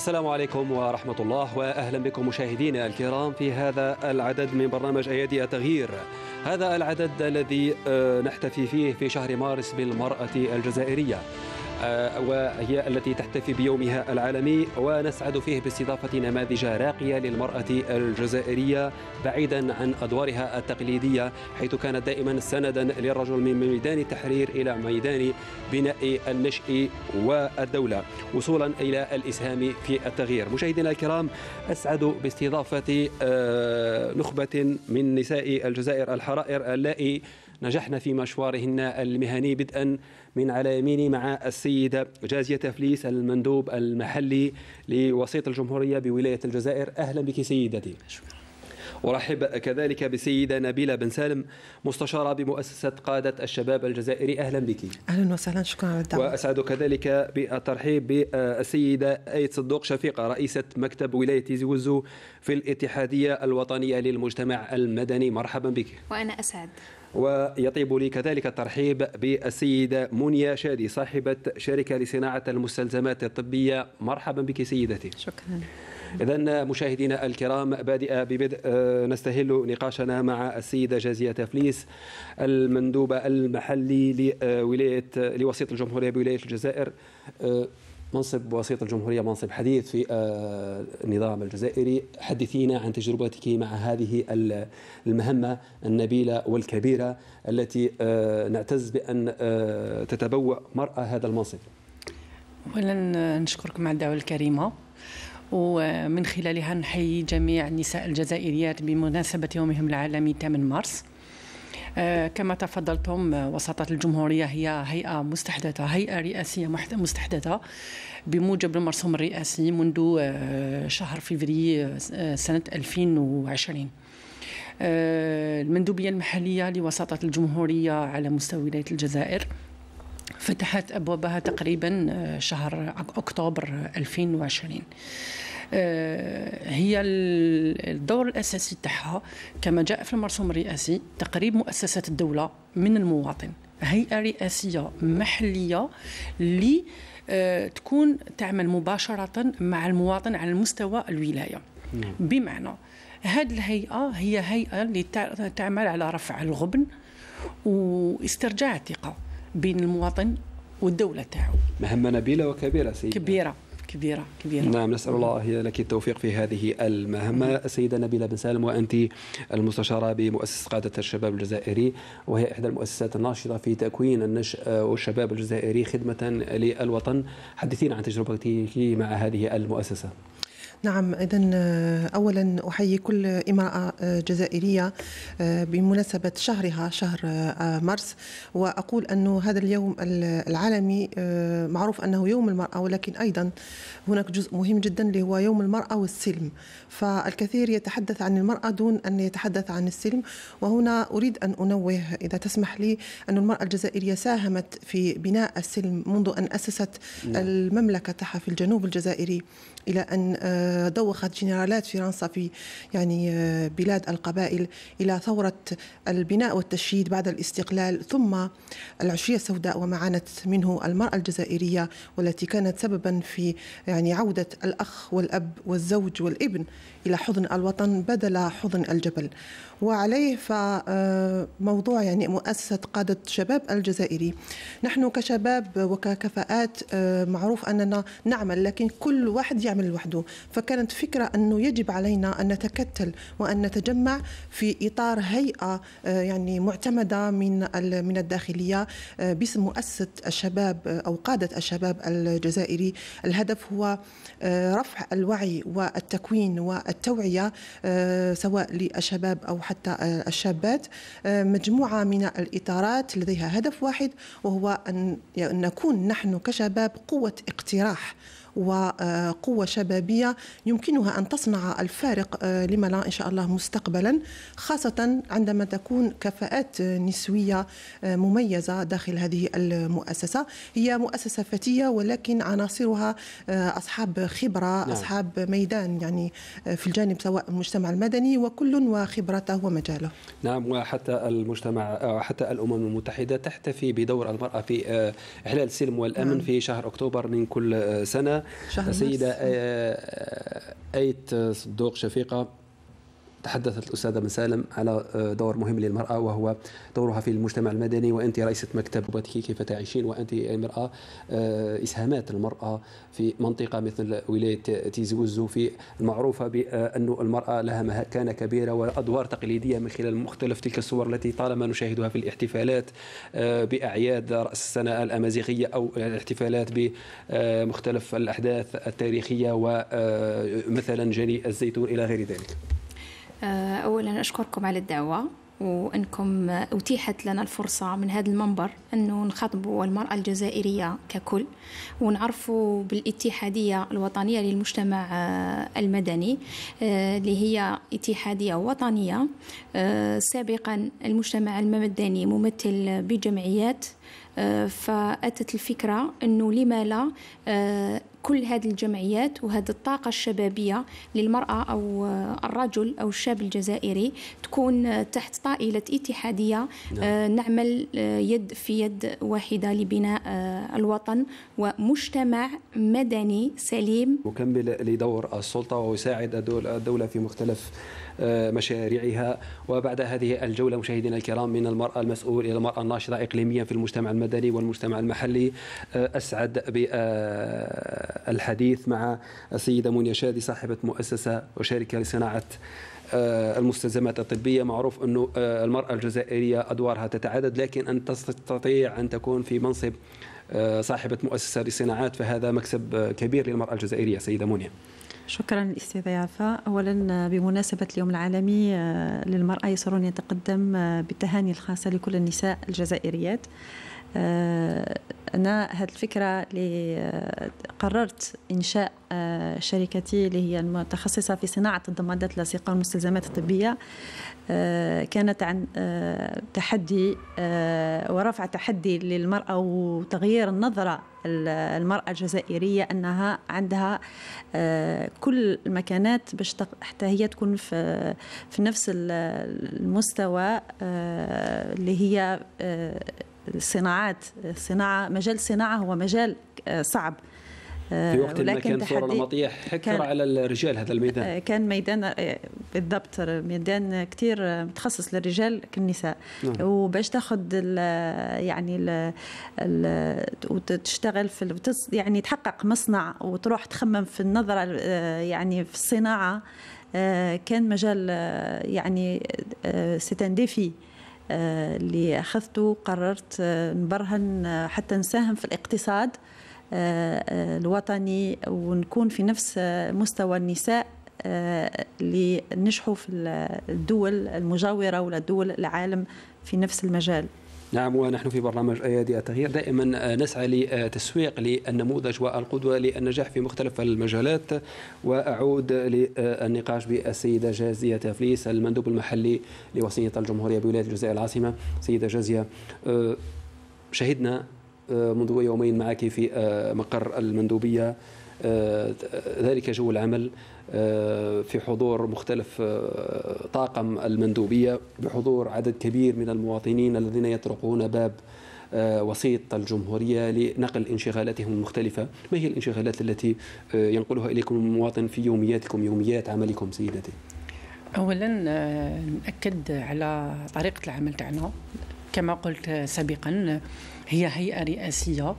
السلام عليكم ورحمة الله وأهلا بكم مشاهدينا الكرام في هذا العدد من برنامج أيادي التغيير هذا العدد الذي آه، نحتفي فيه في شهر مارس بالمرأة الجزائرية آه، وهي التي تحتفي بيومها العالمي ونسعد فيه باستضافة نماذج راقية للمرأة الجزائرية بعيدا عن أدوارها التقليدية حيث كانت دائما سندا للرجل من ميدان التحرير إلى ميدان بناء النشء والدولة وصولا إلى الإسهام في التغيير مشاهدينا الكرام أسعد باستضافة آه، نخبة من نساء الجزائر الحرائر اللائي نجحن في مشوارهن المهني بدءا من على يميني مع السيدة جازية تفليس المندوب المحلي لوسيط الجمهورية بولاية الجزائر أهلا بك سيدتي ورحب أرحب كذلك بسيدة نبيلة بن سالم مستشارة بمؤسسة قادة الشباب الجزائري أهلا بك أهلا وسهلا شكرا على الدعوة وأسعد كذلك بالترحيب بالسيدة أيت صدوق شفيقة رئيسة مكتب ولاية زوزو في الاتحادية الوطنية للمجتمع المدني مرحبا بك وأنا أسعد ويطيب لي كذلك الترحيب بالسيدة منيا شادي صاحبة شركة لصناعة المستلزمات الطبية مرحبا بك سيدتي شكرا إذا مشاهدينا الكرام بادئ ببدء آه، نستهل نقاشنا مع السيدة جازية تفليس المندوبة المحلي لولاية آه، لوسيط الجمهورية بولاية الجزائر آه، منصب وسيط الجمهورية منصب حديث في النظام آه، الجزائري حدثينا عن تجربتك مع هذه المهمة النبيلة والكبيرة التي آه، نعتز بأن آه، تتبوأ مرأة هذا المنصب اولا نشكركم على الدعوه الكريمه ومن خلالها نحيي جميع النساء الجزائريات بمناسبه يومهم العالمي 8 مارس آه، كما تفضلتم آه، وساطة الجمهورية هي هيئة مستحدثة هيئة رئاسية مستحدثة بموجب المرسوم الرئاسي منذ آه، شهر فبراير سنة 2020 المندوبية المحلية لوساطة الجمهورية على مستوى ولاية الجزائر فتحت أبوابها تقريبا شهر أكتوبر 2020 آه، هي الدور الاساسي تاعها كما جاء في المرسوم الرئاسي تقريب مؤسسات الدوله من المواطن هيئه رئاسيه محليه لي آه، تكون تعمل مباشره مع المواطن على مستوى الولايه نعم. بمعنى هذه الهيئه هي هيئه اللي تعمل على رفع الغبن واسترجاع الثقه بين المواطن والدولة تاعو مهمة نبيلة وكبيرة سيدي كبيرة كبيرة كبيرة نعم نسأل الله لك التوفيق في هذه المهمة السيدة نبيلة بن سالم وأنت المستشارة بمؤسسة قادة الشباب الجزائري وهي إحدى المؤسسات الناشطة في تكوين النشأ والشباب الجزائري خدمة للوطن حدثينا عن تجربتك مع هذه المؤسسة نعم اذا آه، اولا احيي كل امراه آه، جزائريه آه، بمناسبه شهرها شهر مارس واقول انه هذا اليوم العالمي معروف انه يوم المراه ولكن ايضا هناك جزء مهم جدا اللي هو يوم المراه والسلم فالكثير يتحدث عن المراه دون ان يتحدث عن السلم وهنا اريد ان انوه اذا تسمح لي ان المراه الجزائريه ساهمت في بناء السلم منذ ان اسست نعم. المملكه تاعها في الجنوب الجزائري الى ان دوخت جنرالات فرنسا في يعني بلاد القبائل إلى ثورة البناء والتشييد بعد الاستقلال ثم العشية السوداء ومعانت منه المرأة الجزائرية والتي كانت سببا في يعني عودة الأخ والأب والزوج والابن إلى حضن الوطن بدل حضن الجبل وعليه فموضوع آه، يعني مؤسسة قادة شباب الجزائري نحن كشباب وككفاءات آه، معروف أننا نعمل لكن كل واحد يعمل لوحده فكانت فكرة أنه يجب علينا أن نتكتل وأن نتجمع في إطار هيئة آه، يعني معتمدة من من الداخلية آه، باسم مؤسسة الشباب آه، أو قادة الشباب الجزائري الهدف هو رفع الوعي والتكوين والتوعية سواء للشباب أو حتى الشابات مجموعة من الإطارات لديها هدف واحد وهو أن نكون نحن كشباب قوة اقتراح وقوة شبابية يمكنها أن تصنع الفارق آه، لما لا إن شاء الله مستقبلا خاصة عندما تكون كفاءات نسوية آه، مميزة داخل هذه المؤسسة هي مؤسسة فتية ولكن عناصرها آه، أصحاب خبرة نعم. أصحاب ميدان يعني في الجانب سواء المجتمع المدني وكل وخبرته ومجاله نعم وحتى المجتمع حتى الأمم المتحدة تحتفي بدور المرأة في إحلال السلم والأمن نعم. في شهر أكتوبر من كل سنة السيده آه، آه، آه، ايت صدوق شفيقه تحدثت الأستاذة بن سالم على آه، دور مهم للمرأة وهو دورها في المجتمع المدني وأنت رئيسة مكتب وباتكي كيف تعيشين وأنت امرأة آه، إسهامات المرأة في منطقة مثل ولاية تيزي وزو في المعروفة بأن المرأة لها مكانة كبيرة وأدوار تقليدية من خلال مختلف تلك الصور التي طالما نشاهدها في الاحتفالات آه، بأعياد رأس السنة الأمازيغية أو الاحتفالات بمختلف الأحداث التاريخية ومثلا جني الزيتون إلى غير ذلك آه، أولا أشكركم على الدعوة وأنكم أتيحت لنا الفرصة من هذا المنبر أنه نخاطبوا المرأة الجزائرية ككل ونعرفوا بالاتحادية الوطنية للمجتمع آه، المدني آه، اللي هي اتحادية وطنية سابقا المجتمع المدني ممثل بجمعيات فأتت الفكرة أنه لما لا آه، كل هذه الجمعيات وهذه الطاقة الشبابية للمرأة أو آه، الرجل أو الشاب الجزائري تكون تحت طائلة اتحادية آه، نعم. نعمل يد في يد واحدة لبناء الوطن ومجتمع مدني سليم مكمل لدور السلطة ويساعد الدولة في مختلف آه، مشاريعها وبعد هذه الجولة مشاهدينا الكرام من المرأة المسؤول إلى المرأة الناشطة إقليميا في المجتمع المدني والمجتمع المحلي آه، أسعد بالحديث آه، مع السيدة منيا شادي صاحبة مؤسسة وشركة لصناعة المستلزمات الطبية معروف أنه المرأة الجزائرية أدوارها تتعدد لكن أن تستطيع أن تكون في منصب صاحبة مؤسسة لصناعات فهذا مكسب كبير للمرأة الجزائرية سيدة منيا شكرا للاستضافة أولا بمناسبة اليوم العالمي آه، للمرأة يسرني أتقدم آه، بالتهاني الخاصة لكل النساء الجزائريات آه، أنا هذه الفكرة اللي آه، قررت إنشاء آه، شركتي اللي هي المتخصصة في صناعة الضمادات اللاصقة والمستلزمات الطبية كانت عن تحدي ورفع تحدي للمرأة وتغيير النظرة المرأة الجزائرية أنها عندها كل المكانات باش حتى هي تكون في, في نفس المستوى اللي هي الصناعات الصناعة مجال الصناعة هو مجال آه، صعب آه، في وقت ما كان صورة نمطية حكر على الرجال هذا الميدان آه، كان ميدان بالضبط ميدان كثير متخصص للرجال كالنساء نعم. وباش تاخذ يعني ال الـ وتشتغل في يعني تحقق مصنع وتروح تخمم في النظرة يعني في الصناعة كان مجال يعني سيتان ديفي اللي أخذته قررت آه، نبرهن آه، حتى نساهم في الاقتصاد آه، الوطني ونكون في نفس مستوى النساء اللي نجحوا في الدول المجاورة ولا دول العالم في نفس المجال نعم ونحن في برنامج ايادي التغيير دائما آه، نسعى لتسويق للنموذج والقدوه للنجاح في مختلف المجالات واعود للنقاش بالسيده جازيه تفليس المندوب المحلي لوصيه الجمهوريه بولايه الجزائر العاصمه سيده جازيه آه، شهدنا آه، منذ يومين معك في مقر المندوبيه ذلك جو العمل آه، في حضور مختلف آه، طاقم المندوبية بحضور عدد كبير من المواطنين الذين يطرقون باب آه، وسيط الجمهورية لنقل انشغالاتهم المختلفة ما هي الانشغالات التي ينقلها إليكم المواطن في يومياتكم يوميات عملكم سيدتي أولا نأكد على طريقة العمل تاعنا كما قلت سابقا هي هيئة رئاسية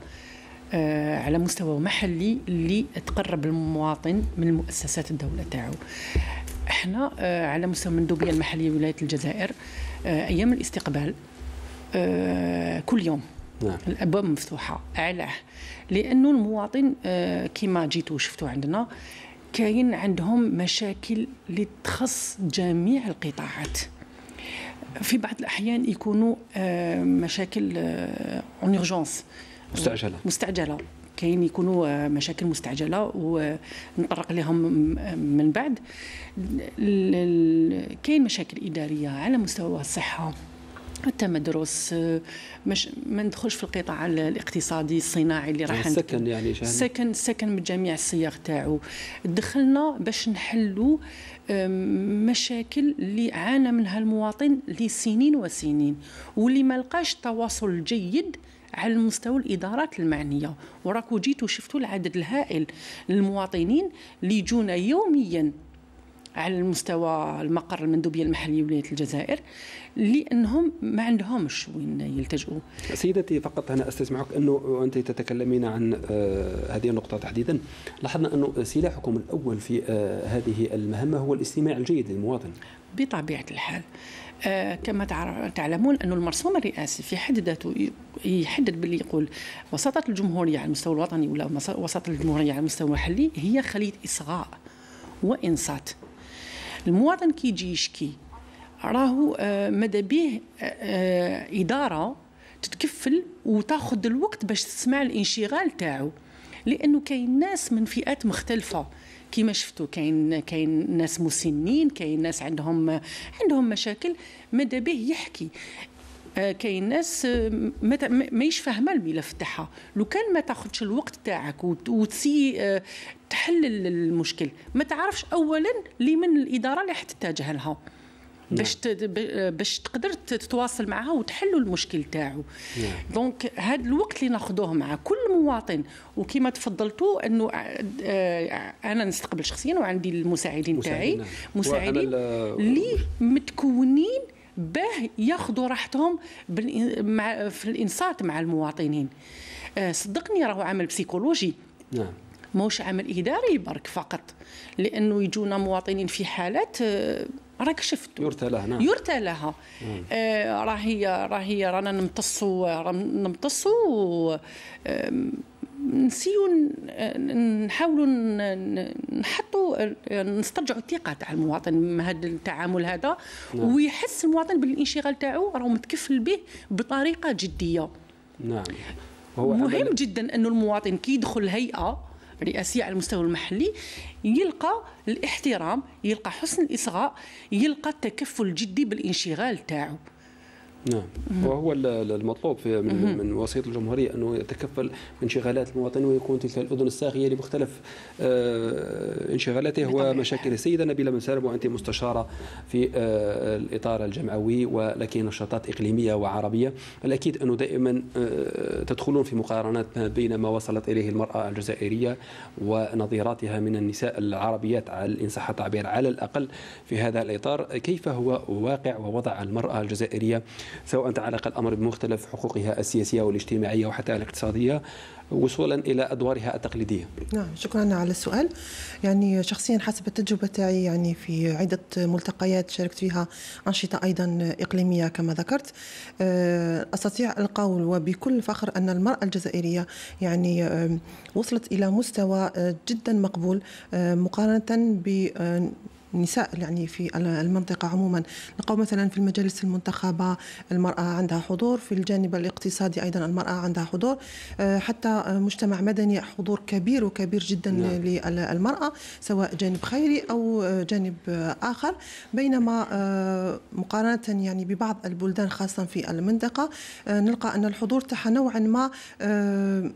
آه، على مستوى محلي اللي تقرب المواطن من مؤسسات الدوله تاعو احنا آه، على مستوى المندوبيه المحليه ولاية الجزائر آه، ايام الاستقبال كل يوم نعم. الابواب مفتوحه علاه لانه المواطن كما جيتوا وشفتوا عندنا كاين عندهم مشاكل اللي تخص جميع القطاعات في بعض الاحيان يكونوا مشاكل اون اورجونس مستعجله مستعجله كاين يكونوا آه، مشاكل مستعجله ونطرق لهم من بعد كاين مشاكل اداريه على مستوى الصحه التمدرس آه، مش ما ندخلش في القطاع الاقتصادي الصناعي اللي راح السكن يعني شهن. السكن السكن يعني بجميع الصيغ تاعو دخلنا باش نحلوا آه، مشاكل اللي عانى منها المواطن لسنين وسنين واللي ما لقاش تواصل جيد على مستوى الادارات المعنيه وراكو جيتوا شفتوا العدد الهائل للمواطنين اللي يجونا يوميا على المستوى المقر المندوبيه المحليه ولايه الجزائر لانهم ما عندهمش وين يلتجؤوا. سيدتي فقط انا استسمعك انه انت تتكلمين عن آه، هذه النقطه تحديدا لاحظنا انه سلاحكم الاول في آه، هذه المهمه هو الاستماع الجيد للمواطن. بطبيعه الحال. آه، كما تعلمون أن المرسوم الرئاسي في حد ذاته يحدد باللي يقول وساطة الجمهورية على المستوى الوطني ولا وساطة الجمهورية على المستوى المحلي هي خلية إصغاء وإنصات المواطن كي يجي يشكي راهو آه، ماذا به آه، إدارة تتكفل وتاخذ الوقت باش تسمع الانشغال تاعو لانه كاين ناس من فئات مختلفه كما شفتوا كاين كاين ناس مسنين كاين ناس عندهم عندهم مشاكل ماذا به يحكي آه، كاين ناس آه، ماهيش فاهمه الملف تاعها لو كان ما تاخذش الوقت تاعك وتسي آه، تحلل المشكل ما تعرفش اولا لمن الاداره اللي حتتجه لها نعم. باش باش تقدر تتواصل معها وتحلوا المشكل تاعو نعم. دونك هذا الوقت اللي ناخذوه مع كل مواطن وكما تفضلتوا انه آه، انا نستقبل شخصيا وعندي المساعدين تاعي نعم. مساعدين اللي متكونين باه ياخذوا راحتهم مع في الانصات مع المواطنين آه، صدقني راهو عمل بسيكولوجي نعم موش عمل اداري برك فقط لانه يجونا مواطنين في حالات آه، راك شفتو لها نعم يرثى لها راهي راهي رانا نمتصو نمتصوا نمتصو نسيو نحاولوا نحطوا آه، نسترجعوا الثقه تاع المواطن من هذا التعامل هذا نعم. ويحس المواطن بالانشغال تاعو راه متكفل به بطريقه جديه نعم هو مهم جدا انه المواطن كي يدخل هيئه رئاسيه على المستوى المحلي يلقى الاحترام يلقى حسن الاصغاء يلقى التكفل الجدي بالانشغال تاعو نعم وهو المطلوب في من, من وسيط الجمهورية أنه يتكفل بانشغالات المواطن ويكون تلك الأذن الساغيه لمختلف آه، انشغالاته ومشاكله السيدة نبيلة من سالم وأنت مستشارة في آه، الإطار الجمعوي ولك نشاطات إقليمية وعربية الأكيد أنه دائما آه، تدخلون في مقارنات ما بين ما وصلت إليه المرأة الجزائرية ونظيراتها من النساء العربيات إن صح التعبير على الأقل في هذا الإطار كيف هو واقع ووضع المرأة الجزائرية سواء تعلق الأمر بمختلف حقوقها السياسية والاجتماعية وحتى الاقتصادية وصولا إلى أدوارها التقليدية نعم شكرا على السؤال يعني شخصيا حسب التجربة تاعي يعني في عدة ملتقيات شاركت فيها أنشطة أيضا إقليمية كما ذكرت آه، أستطيع القول وبكل فخر أن المرأة الجزائرية يعني وصلت إلى مستوى آه، جدا مقبول آه، مقارنة ب النساء يعني في المنطقة عموما نلقاو مثلا في المجالس المنتخبة المرأة عندها حضور في الجانب الاقتصادي أيضا المرأة عندها حضور آه، حتى مجتمع مدني حضور كبير وكبير جدا نعم. للمرأة سواء جانب خيري أو جانب آخر بينما آه، مقارنة يعني ببعض البلدان خاصة في المنطقة آه، نلقى أن الحضور تاعها نوعا ما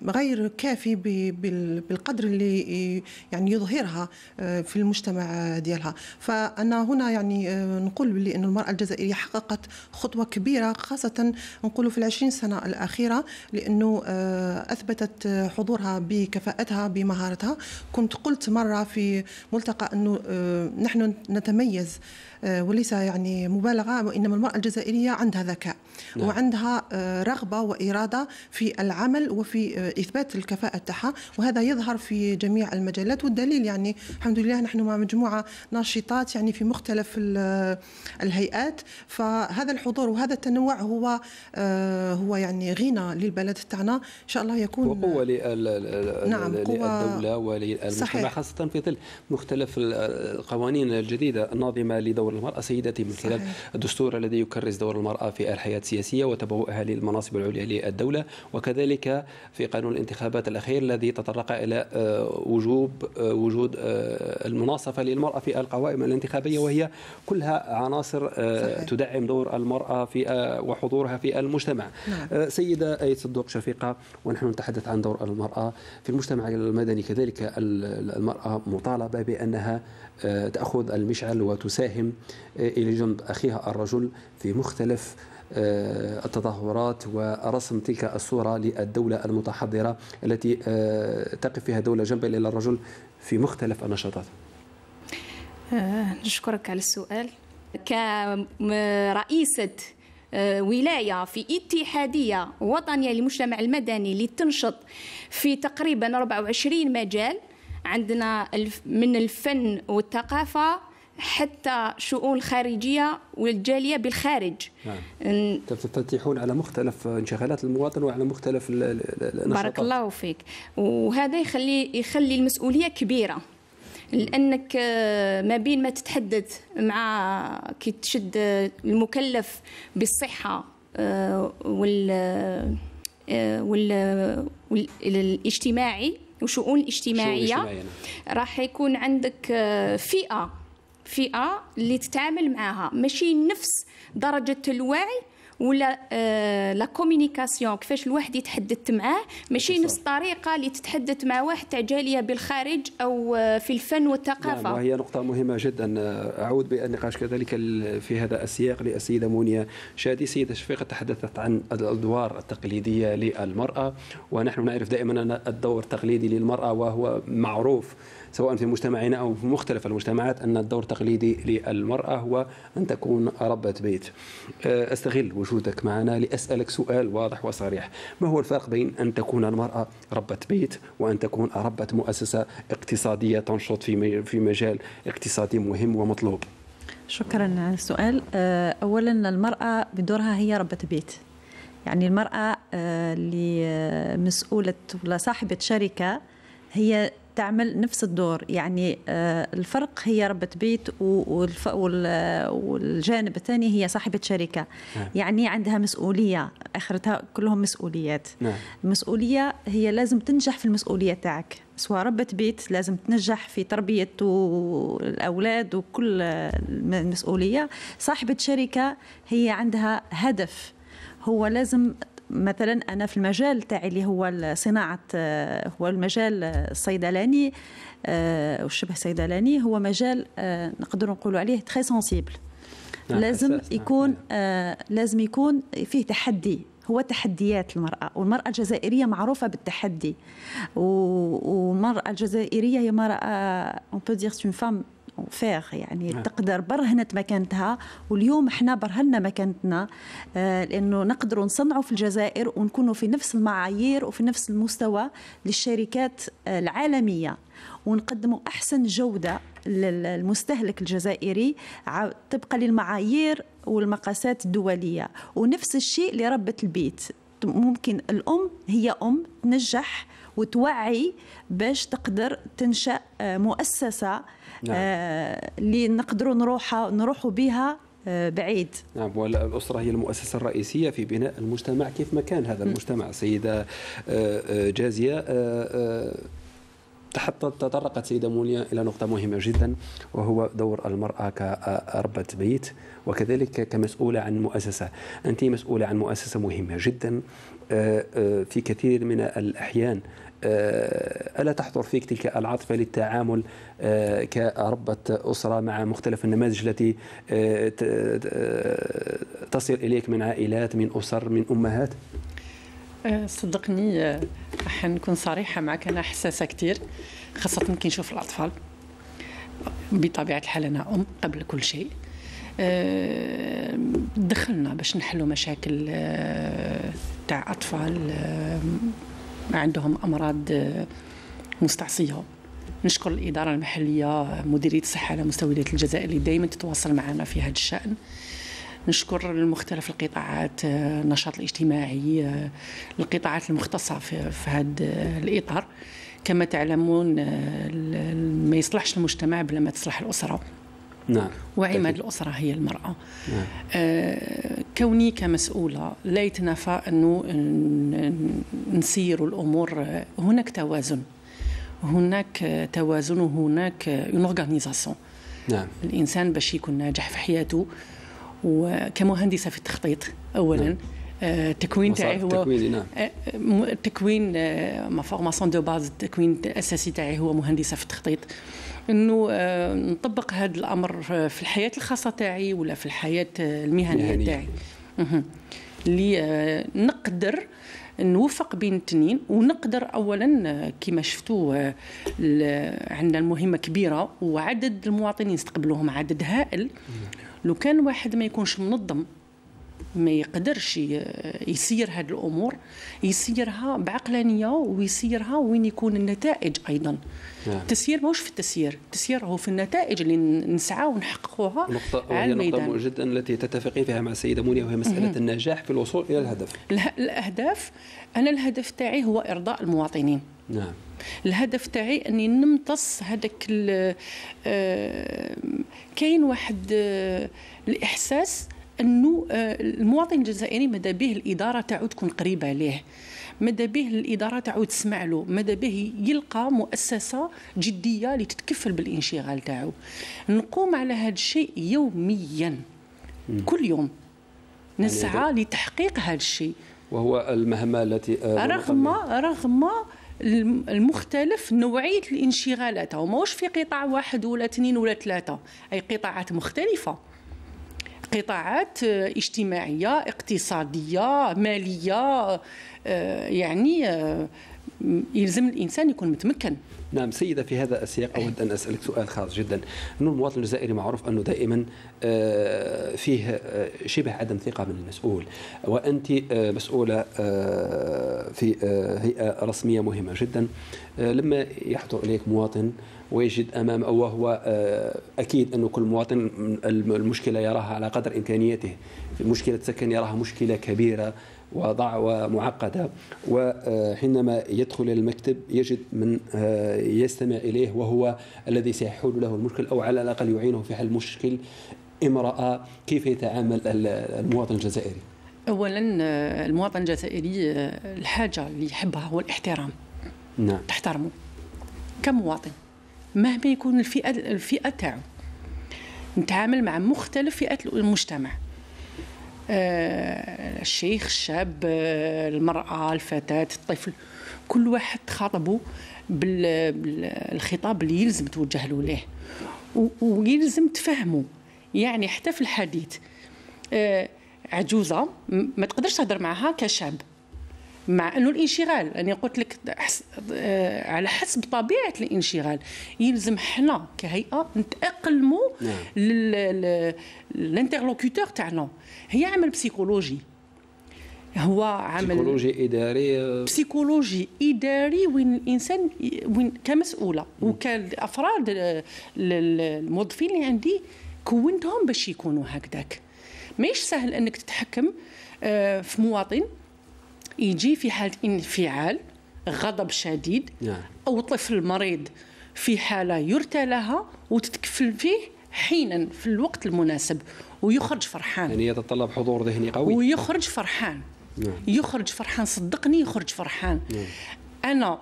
غير كافي بالقدر اللي يعني يظهرها في المجتمع ديالها فانا هنا يعني آه، نقول بلي انه المراه الجزائريه حققت خطوه كبيره خاصه نقول في العشرين سنه الاخيره لانه آه، اثبتت آه، حضورها بكفاءتها بمهارتها كنت قلت مره في ملتقى انه نحن نتميز آه، وليس يعني مبالغه وانما المراه الجزائريه عندها ذكاء نعم. وعندها آه، رغبه واراده في العمل وفي آه، اثبات الكفاءه تاعها وهذا يظهر في جميع المجالات والدليل يعني الحمد لله نحن مع مجموعه ناشطات يعني في مختلف الهيئات فهذا الحضور وهذا التنوع هو هو يعني غنى للبلد تاعنا ان شاء الله يكون وقوه لل... نعم للدوله وللمجتمع خاصه في ظل مختلف القوانين الجديده الناظمه لدور المرأة سيدتي من خلال الدستور الذي يكرس دور المرأة في الحياة السياسية وتبوؤها للمناصب العليا للدولة وكذلك في قانون الانتخابات الأخير الذي تطرق إلى آه، وجوب آه، وجود آه، المناصفة للمرأة في القوائم الانتخابية وهي كلها عناصر صحيح. تدعم دور المرأة في وحضورها في المجتمع نعم. سيدة أي صدوق شفيقة ونحن نتحدث عن دور المرأة في المجتمع المدني كذلك المرأة مطالبة بأنها آه، تأخذ المشعل وتساهم آه، إلى جنب أخيها الرجل في مختلف آه، التظاهرات ورسم تلك الصورة للدولة المتحضرة التي تقف فيها دولة جنبا إلى الرجل في مختلف النشاطات نشكرك على السؤال كرئيسة ولاية في اتحادية وطنية للمجتمع المدني اللي تنشط في تقريبا 24 مجال عندنا من الفن والثقافة حتى شؤون خارجية والجالية بالخارج نعم. تفتحون على مختلف انشغالات المواطن وعلى مختلف النشاطات بارك الله فيك وهذا يخلي يخلي المسؤولية كبيرة لانك آه، ما بين ما تتحدث مع كي تشد المكلف بالصحه آه، وال آه، والاجتماعي وشؤون اجتماعيه نعم. راح يكون عندك آه، فئه فئه اللي تتعامل معها ماشي نفس درجه الوعي ولا آه، لا كومونيكاسيون كيفاش الواحد يتحدث معاه ماشي نفس الطريقه اللي تتحدث مع واحد تاع جاليه بالخارج او آه، في الفن والثقافه نعم وهي نقطه مهمه جدا اعود بالنقاش كذلك في هذا السياق للسيده منيه شادي سيده شفيقه تحدثت عن الادوار التقليديه للمراه ونحن نعرف دائما ان الدور التقليدي للمراه وهو معروف سواء في مجتمعنا أو في مختلف المجتمعات أن الدور التقليدي للمرأة هو أن تكون ربة بيت آه، أستغل وجودك معنا لأسألك سؤال واضح وصريح ما هو الفرق بين أن تكون المرأة ربة بيت وأن تكون ربة مؤسسة اقتصادية تنشط في مجال اقتصادي مهم ومطلوب شكرا على السؤال آه، أولا المرأة بدورها هي ربة بيت يعني المرأة اللي آه، مسؤولة ولا صاحبة شركة هي تعمل نفس الدور يعني آه، الفرق هي ربة بيت والجانب الثاني هي صاحبة شركة نعم. يعني عندها مسؤولية آخرتها كلهم مسؤوليات نعم. المسؤولية هي لازم تنجح في المسؤولية تاعك سواء ربة بيت لازم تنجح في تربية الأولاد وكل المسؤولية صاحبة شركة هي عندها هدف هو لازم مثلا انا في المجال تاعي اللي هو صناعه آه، هو المجال الصيدلاني آه، آه، وشبه صيدلاني هو مجال نقدر نقولوا عليه تري نعم، سنسيبل لازم نعم، يكون نعم. لازم يكون فيه تحدي هو تحديات المرأة والمرأة الجزائرية معروفة بالتحدي والمرأة الجزائرية هي مرأة on peut dire une femme فيغ يعني نعم. تقدر برهنت مكانتها واليوم احنا برهنا مكانتنا آه، لانه نقدروا نصنعوا في الجزائر ونكونوا في نفس المعايير وفي نفس المستوى للشركات آه، العالميه ونقدموا احسن جوده للمستهلك الجزائري تبقى للمعايير والمقاسات الدوليه ونفس الشيء لربه البيت ممكن الام هي ام تنجح وتوعي باش تقدر تنشا آه، مؤسسه آه، نعم. اللي نقدروا نروحها نروحوا بها آه، بعيد نعم والأسرة هي المؤسسة الرئيسية في بناء المجتمع كيف ما كان هذا المجتمع سيدة جازية حتى تطرقت سيدة مونيا إلى نقطة مهمة جدا وهو دور المرأة كربة بيت وكذلك كمسؤولة عن مؤسسة أنت مسؤولة عن مؤسسة مهمة جدا في كثير من الأحيان آه، ألا تحضر فيك تلك العاطفة للتعامل آه، كربة أسرة مع مختلف النماذج التي آه، تصل إليك من عائلات من أسر من أمهات صدقني راح نكون صريحة معك أنا حساسة كثير خاصة كي نشوف الأطفال بطبيعة الحال أنا أم قبل كل شيء دخلنا باش نحلوا مشاكل تاع أطفال ما عندهم امراض آه، مستعصيه نشكر الاداره المحليه مديريه الصحه على مستوى ولايه الجزائر اللي دائما تتواصل معنا في هذا الشان نشكر المختلف القطاعات آه، النشاط الاجتماعي آه، القطاعات المختصه في, في هذا الاطار كما تعلمون ما يصلحش المجتمع بلا ما تصلح الاسره نعم وعماد الأسرة هي المرأة نعم. آه كوني كمسؤولة لا يتنافى أنه نسير الأمور هناك توازن هناك توازن وهناك اون نعم الانسان باش يكون ناجح في حياته وكمهندسه في التخطيط اولا نعم. التكوين آه، تاعي هو التكوين نعم آه، تكوين آه، ما فورماسيون دو باز التكوين الاساسي تاعي هو مهندسه في التخطيط انه آه، نطبق هذا الامر في الحياه الخاصه تاعي ولا في الحياه المهنيه تاعي اللي آه، نقدر نوفق بين التنين ونقدر اولا آه، كما شفتوا عندنا المهمه كبيره وعدد المواطنين يستقبلوهم عدد هائل لو كان واحد ما يكونش منظم ما يقدرش يسير هذه الامور يسيرها بعقلانيه ويسيرها وين يكون النتائج ايضا نعم. التسيير ماهوش في التسيير التسيير هو في النتائج اللي ونحققوها نحققوها نقطة على الميدان نقطة جدا التي تتفقين فيها مع السيدة مونيا وهي مساله مهم. النجاح في الوصول إلى الهدف الأهداف أنا الهدف تاعي هو إرضاء المواطنين نعم الهدف تاعي اني نمتص هذاك آه، كاين واحد آه الاحساس انه آه، المواطن الجزائري ماذا به الاداره تاعو تكون قريبه ليه ماذا به الاداره تاعو تسمع له ماذا به يلقى مؤسسه جديه اللي تتكفل بالانشغال تاعو نقوم على هذا الشيء يوميا مم. كل يوم يعني نسعى يعني لتحقيق هذا الشيء وهو المهمه التي آه، رغم رغم المختلف نوعية الانشغالات وماهوش في قطاع واحد ولا اثنين ولا ثلاثة أي قطاعات مختلفة قطاعات اجتماعيه اقتصاديه ماليه آه، يعني آه، يلزم الانسان يكون متمكن نعم سيدة في هذا السياق أود أن أسألك سؤال خاص جدا أنه المواطن الجزائري معروف أنه دائما آه، فيه شبه عدم ثقة من المسؤول وأنت مسؤولة في هيئة رسمية مهمة جدا لما يحضر إليك مواطن ويجد او وهو آه، اكيد انه كل مواطن المشكله يراها على قدر امكانياته مشكله سكن يراها مشكله كبيره وضع ومعقده وحينما يدخل الى المكتب يجد من آه، يستمع اليه وهو الذي سيحل له المشكل او على الاقل يعينه في حل المشكل امراه كيف يتعامل المواطن الجزائري اولا آه، المواطن الجزائري الحاجه اللي يحبها هو الاحترام نعم تحترمه كمواطن مهما يكون الفئه الفئه تاعو نتعامل مع مختلف فئات المجتمع آه الشيخ الشاب آه، المرأة الفتاة الطفل كل واحد تخاطبو بالخطاب اللي يلزم توجه له ليه ويلزم تفهمه يعني حتى في الحديث آه عجوزة ما تقدرش تهضر معها كشاب مع انه الانشغال انا يعني قلت لك آه، على حسب طبيعه الانشغال يلزم حنا كهيئه نتاقلموا نعم. للانترلوكوتور تاعنا هي عمل بسيكولوجي هو عمل بسيكولوجي اداري آه، بسيكولوجي اداري وين الانسان وين كمسؤوله وكالافراد الموظفين آه، اللي عندي كونتهم باش يكونوا هكذاك ماهيش سهل انك تتحكم في مواطن يجي في حالة انفعال غضب شديد نعم. أو طفل مريض في حالة يرثى لها وتتكفل فيه حينا في الوقت المناسب ويخرج فرحان يعني يتطلب حضور ذهني قوي ويخرج فرحان نعم. يخرج فرحان صدقني يخرج فرحان نعم. انا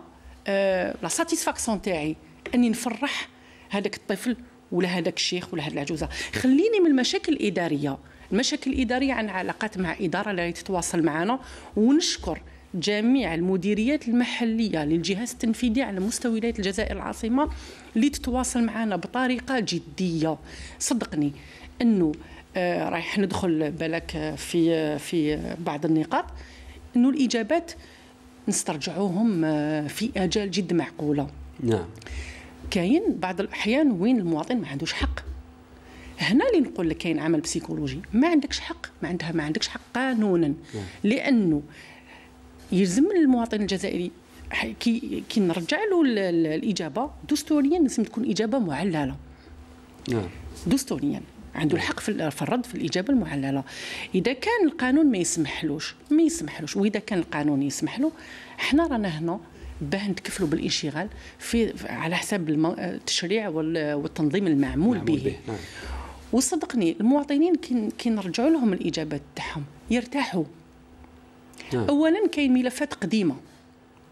آه، لا ساتيسفاكسيون تاعي اني نفرح هذاك الطفل ولا هذاك الشيخ ولا هذه العجوزه خليني من المشاكل الاداريه مشاكل إدارية عن علاقات مع إدارة اللي تتواصل معنا ونشكر جميع المديريات المحليه للجهاز التنفيذي على مستوى ولايه الجزائر العاصمه اللي تتواصل معنا بطريقه جديه صدقني انه آه، رايح ندخل بالك آه، في آه، في بعض النقاط انه الاجابات نسترجعوهم في اجال جد معقوله نعم كاين بعض الاحيان وين المواطن ما عندوش حق هنا اللي نقول لك كاين عمل بسيكولوجي ما عندكش حق ما عندها ما عندكش حق قانونا لانه يلزم المواطن الجزائري كي كي نرجع له الاجابه دستوريا لازم تكون اجابه معلله نعم. دستوريا عنده الحق في الرد في الاجابه المعلله اذا كان القانون ما يسمحلوش ما يسمحلوش واذا كان القانون يسمح له حنا رانا هنا باه نتكفلوا بالانشغال في على حساب التشريع والتنظيم المعمول, المعمول به, به. نعم. وصدقني المواطنين كي نرجعوا لهم الاجابات تاعهم يرتاحوا نعم. اولا كاين ملفات قديمه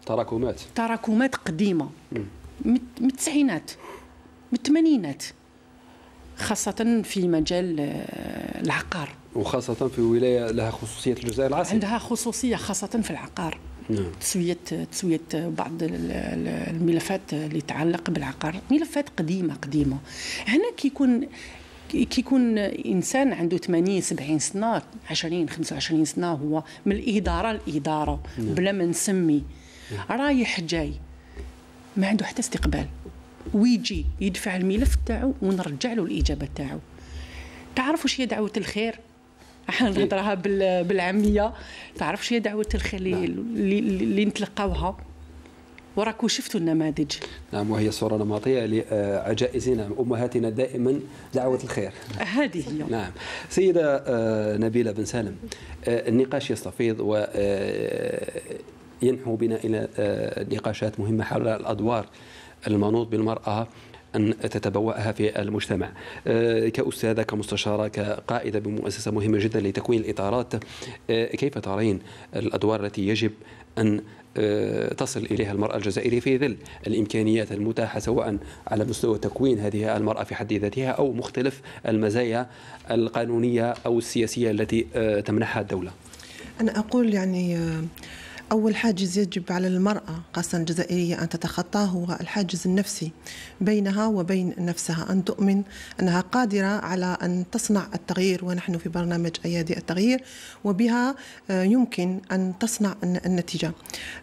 تراكمات تراكمات قديمه من التسعينات من الثمانينات خاصة في مجال آه، العقار وخاصة في ولاية لها خصوصية الجزائر العاصمة عندها خصوصية خاصة في العقار نعم. تسوية تسوية بعض الملفات اللي تتعلق بالعقار ملفات قديمة قديمة هنا كيكون كي انسان عنده 80 70 سنه 20 25 سنه هو من الاداره لاداره نعم. بلا ما نسمي نعم. رايح جاي ما عنده حتى استقبال ويجي يدفع الملف تاعو ونرجع له الاجابه تاعو تعرفوا شي دعوه الخير نهضرها بالعاميه تعرف شي دعوه الخير نعم. اللي نتلقاوها وراكم شفتوا النماذج نعم وهي صورة نمطية لعجائزنا أمهاتنا دائما دعوة الخير هذه هي نعم سيدة آه، نبيلة بن سالم آه، النقاش يستفيض و آه، ينحو بنا إلى نقاشات مهمة حول الأدوار المنوط بالمرأة أن تتبوأها في المجتمع كأستاذة كمستشارة كقائدة بمؤسسة مهمة جدا لتكوين الإطارات كيف ترين الأدوار التي يجب أن آه، تصل إليها المرأة الجزائرية في ظل الإمكانيات المتاحة سواء على مستوى تكوين هذه المرأة في حد ذاتها أو مختلف المزايا القانونية أو السياسية التي آه، تمنحها الدولة أنا أقول يعني آه، أول حاجز يجب على المرأة خاصة الجزائرية أن تتخطاه هو الحاجز النفسي بينها وبين نفسها أن تؤمن أنها قادرة على أن تصنع التغيير ونحن في برنامج أيادي التغيير وبها آه، يمكن أن تصنع النتيجة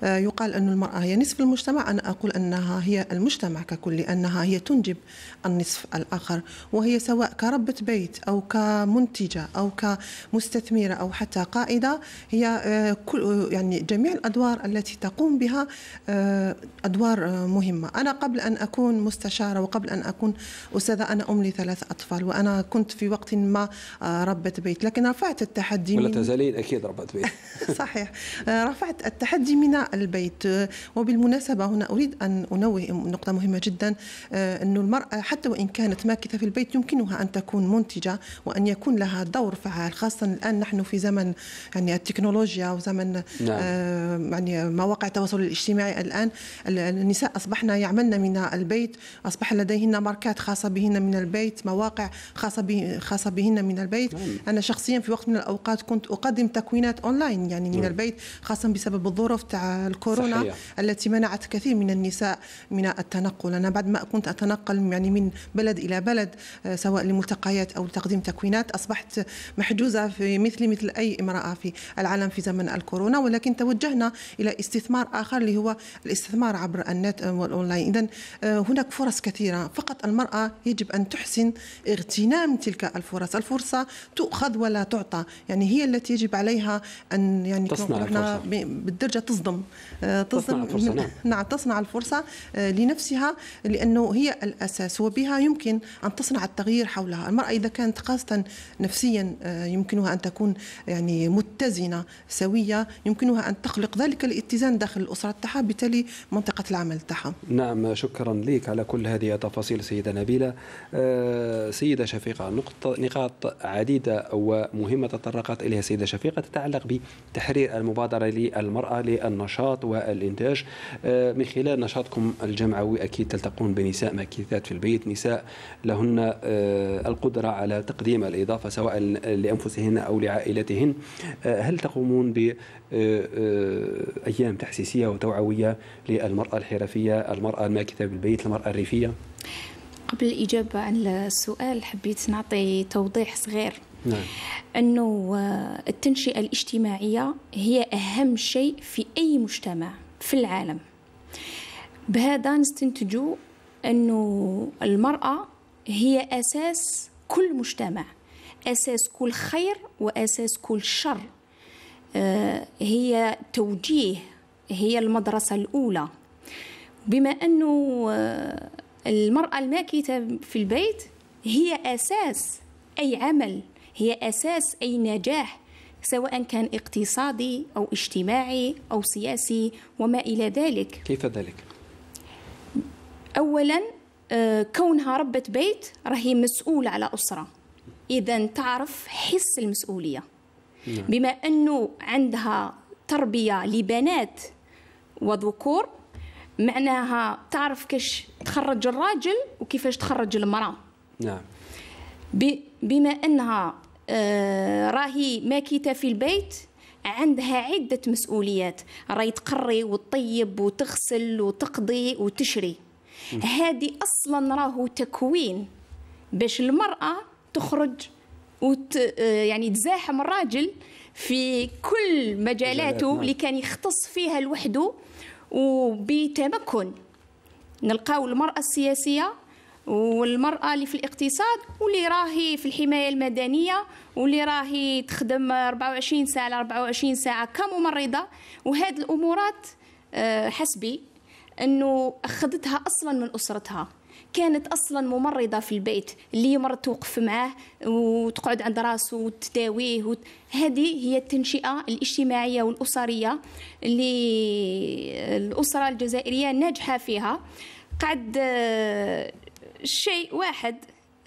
آه، يقال أن المرأة هي نصف المجتمع أنا أقول أنها هي المجتمع ككل لأنها هي تنجب النصف الآخر وهي سواء كربة بيت أو كمنتجة أو كمستثمرة أو حتى قائدة هي آه، كل يعني جميع جميع الأدوار التي تقوم بها آه، أدوار آه، مهمة أنا قبل أن أكون مستشارة وقبل أن أكون أستاذة أنا أم لثلاث أطفال وأنا كنت في وقت ما آه، ربة بيت لكن رفعت التحدي ولا تزالين أكيد ربة بيت صحيح رفعت التحدي من البيت وبالمناسبة هنا أريد أن أنوه نقطة مهمة جدا أن المرأة حتى وإن كانت ماكثة في البيت يمكنها أن تكون منتجة وأن يكون لها دور فعال خاصة الآن نحن في زمن يعني التكنولوجيا وزمن نعم. آه، يعني مواقع التواصل الاجتماعي الان النساء اصبحن يعملن من البيت اصبح لديهن ماركات خاصه بهن من البيت مواقع خاصه به خاصه بهن من البيت نعم. انا شخصيا في وقت من الاوقات كنت اقدم تكوينات اونلاين يعني من نعم. البيت خاصه بسبب الظروف تاع الكورونا صحيح. التي منعت كثير من النساء من التنقل انا بعد ما كنت اتنقل يعني من بلد الى بلد آه، سواء لملتقيات او لتقديم تكوينات اصبحت محجوزه في مثلي مثل اي امراه في العالم في زمن الكورونا ولكن توجهت اتجهنا الى استثمار اخر اللي هو الاستثمار عبر النت والاونلاين اذا آه، هناك فرص كثيره فقط المراه يجب ان تحسن اغتنام تلك الفرص الفرصه تؤخذ ولا تعطى يعني هي التي يجب عليها ان يعني تصنع بالدرجه آه، تصدم تصنع الفرصه نعم. نعم تصنع الفرصه آه، لنفسها لانه هي الاساس وبها يمكن ان تصنع التغيير حولها المراه اذا كانت خاصه نفسيا يمكنها ان تكون يعني متزنه سويه يمكنها ان تخلق تخلق ذلك الاتزان داخل الاسره تاعها بالتالي منطقه العمل تاعها. نعم شكرا لك على كل هذه التفاصيل سيده نبيله. أه سيده شفيقه نقطه نقاط عديده ومهمه تطرقت اليها السيده شفيقه تتعلق بتحرير المبادره للمراه للنشاط والانتاج أه من خلال نشاطكم الجمعوي اكيد تلتقون بنساء مكيثات في البيت، نساء لهن أه القدره على تقديم الاضافه سواء لانفسهن او لعائلتهن. آه، هل تقومون ب آه، آه، أيام تحسيسية وتوعوية للمرأة الحرفية المرأة الماكثة بالبيت المرأة الريفية قبل الإجابة على السؤال حبيت نعطي توضيح صغير نعم. أنه آه، التنشئة الاجتماعية هي أهم شيء في أي مجتمع في العالم بهذا نستنتج أنه المرأة هي أساس كل مجتمع أساس كل خير وأساس كل شر آه، هي توجيه هي المدرسة الأولى بما أنه آه، المرأة الماكتة في البيت هي أساس أي عمل هي أساس أي نجاح سواء كان اقتصادي أو اجتماعي أو سياسي وما إلى ذلك كيف ذلك؟ أولا آه، كونها ربة بيت راهي مسؤولة على أسرة إذا تعرف حس المسؤولية نعم. بما انه عندها تربيه لبنات وذكور معناها تعرف كيفاش تخرج الراجل وكيفاش تخرج المراه نعم بما انها آه، راهي ماكيته في البيت عندها عدة مسؤوليات راهي تقري وتطيب وتغسل وتقضي وتشري هذه أصلا راهو تكوين باش المرأة تخرج وت يعني تزاحم الراجل في كل مجالاته نعم. اللي كان يختص فيها لوحده وبتمكن نلقاو المرأة السياسية والمرأة اللي في الاقتصاد واللي راهي في الحماية المدنية واللي راهي تخدم 24 ساعة على 24 ساعة كممرضة وهذه الأمورات آه، حسبي أنه أخذتها أصلا من أسرتها كانت اصلا ممرضه في البيت اللي مرة توقف معاه وتقعد عند راسه وتداويه وت... هذه هي التنشئه الاجتماعيه والاسريه اللي الاسره الجزائريه ناجحه فيها قعد آه، شيء واحد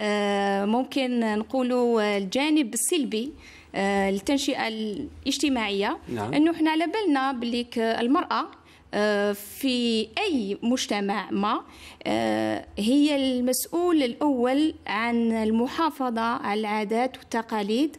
آه، ممكن نقولوا الجانب السلبي التنشئه آه، الاجتماعيه نعم. انه احنا على بالنا بليك المراه في أي مجتمع ما آه، هي المسؤول الأول عن المحافظة على العادات والتقاليد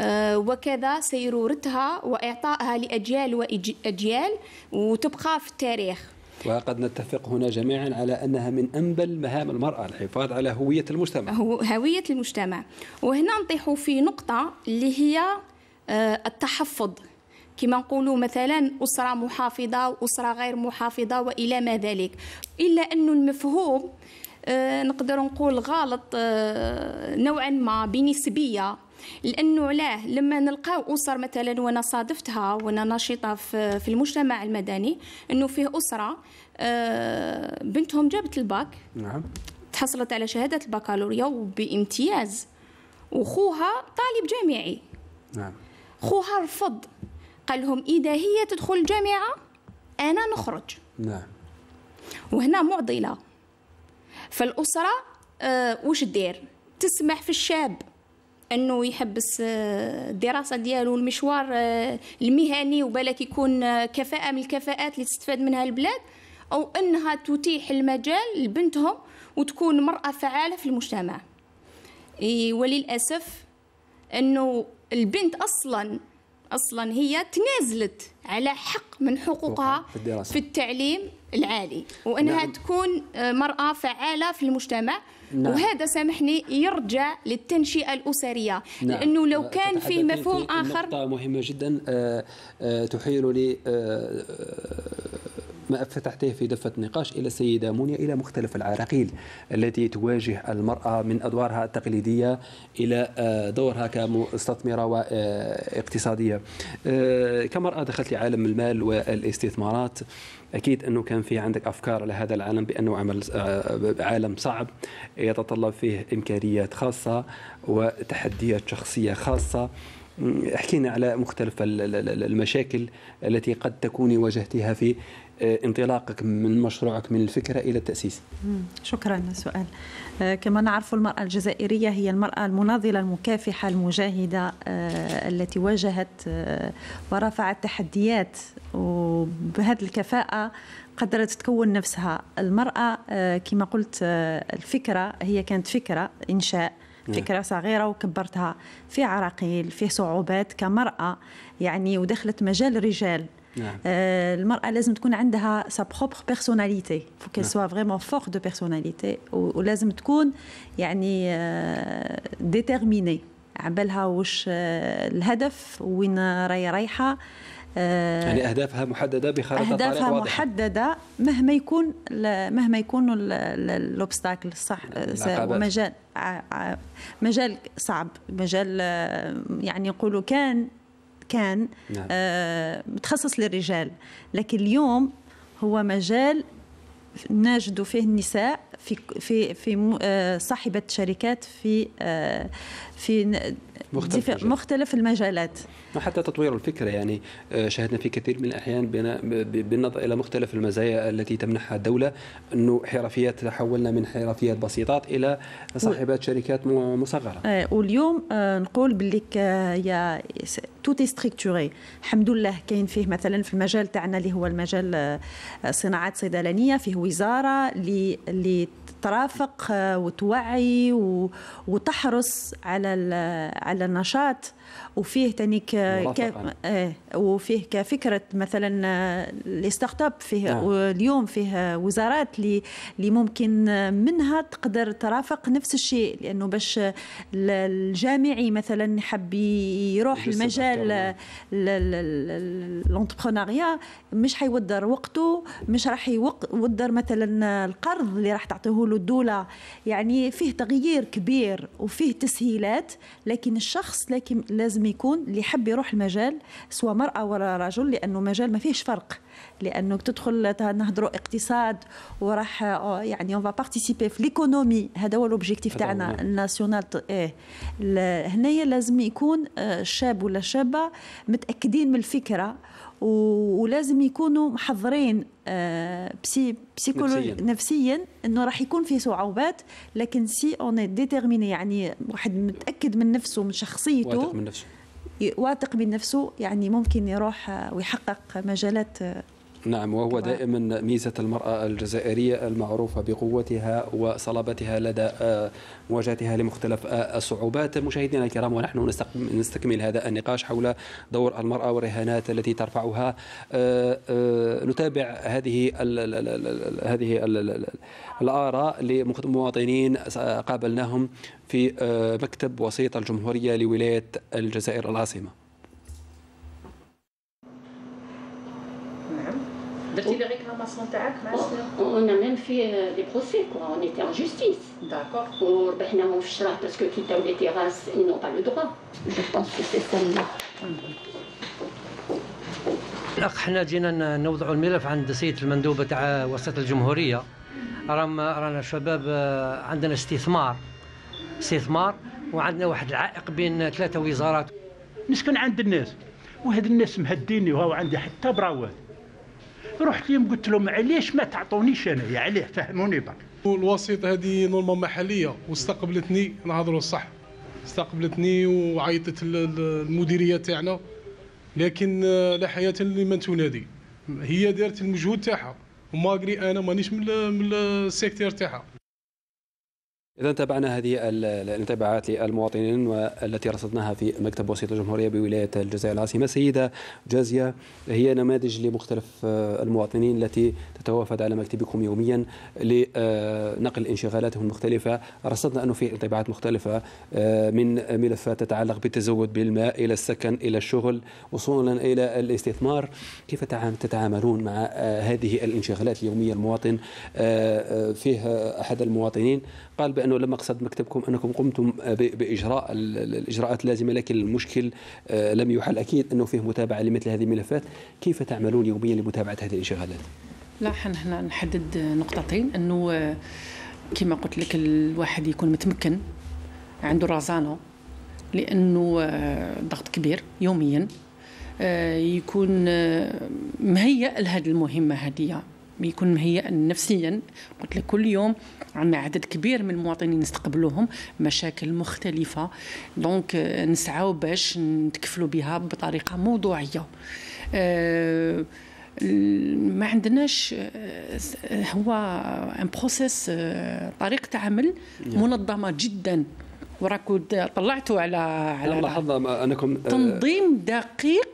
آه، وكذا سيرورتها وإعطائها لأجيال وأجيال وتبقى في التاريخ وقد نتفق هنا جميعا على انها من انبل مهام المراه الحفاظ على هويه المجتمع هويه المجتمع وهنا نطيح في نقطه اللي هي آه، التحفظ كما نقولوا مثلا أسرة محافظة وأسرة غير محافظة وإلى ما ذلك إلا أن المفهوم آه، نقدر نقول غلط آه، نوعا ما بنسبيه لانه علاه لما نلقاو اسر مثلا وانا صادفتها وانا نشيطه في المجتمع المدني انه فيه اسره آه، بنتهم جابت الباك نعم تحصلت على شهاده البكالوريا وبامتياز وخوها طالب جامعي نعم خوها رفض قال لهم إذا هي تدخل الجامعة أنا نخرج نعم وهنا معضلة فالأسرة آه وش دير تسمح في الشاب انه يحبس آه، الدراسه ديالو المشوار آه، المهني وبالك يكون آه، كفاءه من الكفاءات اللي تستفاد منها البلاد او انها تتيح المجال لبنتهم وتكون مراه فعاله في المجتمع وللاسف انه البنت اصلا اصلا هي تنازلت على حق من حقوقها في, الدراسة. في التعليم العالي وانها نعم. تكون آه، مراه فعاله في المجتمع نعم. وهذا سامحني يرجع للتنشئه الاسريه نعم. لانه لو أه، كان فيه مفهوم في اخر نقطه مهمه جدا آه، تحيل لي ما فتحته في دفة نقاش إلى السيدة مونيا إلى مختلف العراقيل التي تواجه المرأة من أدوارها التقليدية إلى آه، دورها كمستثمرة واقتصادية آه، كمرأة دخلت لعالم المال والاستثمارات اكيد انه كان في عندك افكار على هذا العالم بانه عمل آه، عالم صعب يتطلب فيه امكانيات خاصه وتحديات شخصيه خاصه احكينا على مختلف المشاكل التي قد تكوني واجهتها في آه، انطلاقك من مشروعك من الفكرة إلى التأسيس شكرا للسؤال آه، كما نعرف المرأة الجزائرية هي المرأة المناضلة المكافحة المجاهدة آه، التي واجهت ورفعت تحديات وبهذه الكفاءة قدرت تكون نفسها المرأة كما قلت الفكرة هي كانت فكرة إنشاء فكره نعم. صغيره وكبرتها في عراقيل في صعوبات كمراه يعني ودخلت مجال رجال نعم. آه المرأة لازم تكون عندها سا بروبر بيرسوناليتي فو كيل سوا فريمون فور دو بيرسوناليتي ولازم تكون يعني آه ديتيرميني عبالها واش آه، الهدف وين راهي رايحة آه آه، يعني اهدافها محدده بخارطه اهدافها طريق محدده مهما يكون مهما يكون الاوبستاكل صح مجال مجال صعب مجال آه، يعني نقولوا كان كان نعم. آه، متخصص للرجال لكن اليوم هو مجال نجد فيه النساء في في في صاحبه شركات في في مختلف, مختلف المجالات وحتى تطوير الفكرة يعني آه، شاهدنا في كثير من الأحيان بالنظر إلى مختلف المزايا التي تمنحها الدولة أنه حرفيات تحولنا من حرفيات بسيطات إلى صاحبات شركات مصغرة آه، واليوم آه، نقول باللي يا توتي ستريكتوري الحمد لله كاين فيه مثلا في المجال تاعنا اللي هو المجال صناعات صيدلانية فيه وزارة اللي ترافق آه، وتوعي وتحرص على على النشاط وفيه تاني ك... ك... إيه، وفيه كفكره مثلا الستارت آه، اب فيه نعم. اليوم فيه وزارات اللي اللي ممكن منها تقدر ترافق نفس الشيء لانه باش الجامعي مثلا حب يروح المجال لونتربرونيا مش حيودر وقته مش راح يودر مثلا القرض اللي راح تعطيه له الدوله يعني فيه تغيير كبير وفيه تسهيلات لكن الشخص لكن لازم يكون اللي يحب يروح المجال سواء مرأة ولا رجل لأنه مجال ما فيهش فرق لانه تدخل نهضروا اقتصاد وراح آه، يعني اون بارتيسيبي في ليكونومي هذا هو لوبجيكتيف تاعنا الناسيونال ايه هنايا لازم يكون آه، شاب ولا شابه متاكدين من الفكره ولازم يكونوا محضرين آه، بسي بسيكولوجي نفسيا, نفسياً انه راح يكون في صعوبات لكن سي اون ديتيرميني يعني واحد متاكد من نفسه من شخصيته واثق من نفسه واثق من نفسه يعني ممكن يروح آه، ويحقق مجالات آه، نعم وهو دائما ميزة المرأة الجزائرية المعروفة بقوتها وصلابتها لدى آه، مواجهتها لمختلف آه، الصعوبات مشاهدينا الكرام ونحن نستكمل هذا النقاش حول دور المرأة والرهانات التي ترفعها آه، نتابع هذه هذه الآراء لمواطنين قابلناهم في مكتب وسيط الجمهورية لولاية الجزائر العاصمة درتي لي ريكلاماسيون تاعك مع شنو؟ اون ميم في لي بروسي كوا اون ايتي ان جوستيس داكور وربحناهم في الشراه باسكو كي داو لي تيراس ils n'ont pas le droit je pense que c'est الاخ حنا جينا نوضعوا الملف عند سيد المندوبه تاع وسط الجمهوريه راهم رانا شباب آه، عندنا استثمار استثمار وعندنا واحد العائق بين ثلاثه وزارات نسكن عند الناس وهاد الناس مهديني وهو عندي حتى براوات رحت لهم قلت لهم علاش ما تعطونيش انايا علاه فهموني برك الوسيط هذه نورما محليه واستقبلتني نهضروا الصح استقبلتني وعيطت المديريه تاعنا لكن آه، لا حياه لمن تنادي هي دارت المجهود تاعها وماغري انا مانيش من السيكتير تاعها إذا تابعنا هذه الانطباعات للمواطنين والتي رصدناها في مكتب وسيط الجمهورية بولاية الجزائر العاصمة سيدة جازية هي نماذج لمختلف آه، المواطنين التي تتوافد على مكتبكم يوميا لنقل انشغالاتهم المختلفة رصدنا أنه في انطباعات مختلفة آه، من ملفات تتعلق بالتزود بالماء إلى السكن إلى الشغل وصولا إلى الاستثمار كيف تتعاملون مع آه، هذه الانشغالات اليومية المواطن فيه أحد المواطنين قال بانه لما قصد مكتبكم انكم قمتم باجراء الاجراءات اللازمه لكن المشكل آه، لم يحل اكيد انه فيه متابعه لمثل هذه الملفات كيف تعملون يوميا لمتابعه هذه الانشغالات لا هنا نحدد نقطتين انه آه، كما قلت لك الواحد يكون متمكن عنده رزانه لانه آه، ضغط كبير يوميا يكون مهيئ لهذه المهمه هذه يكون مهيئ نفسيا قلت لك كل يوم عندنا عدد كبير من المواطنين نستقبلوهم مشاكل مختلفة دونك نسعاو باش نتكفلوا بها بطريقة موضوعية آه، ما عندناش آه، هو ان آه، بروسيس طريقه عمل منظمه جدا وراكو طلعتوا على على نعم، لحظه انكم تنظيم دقيق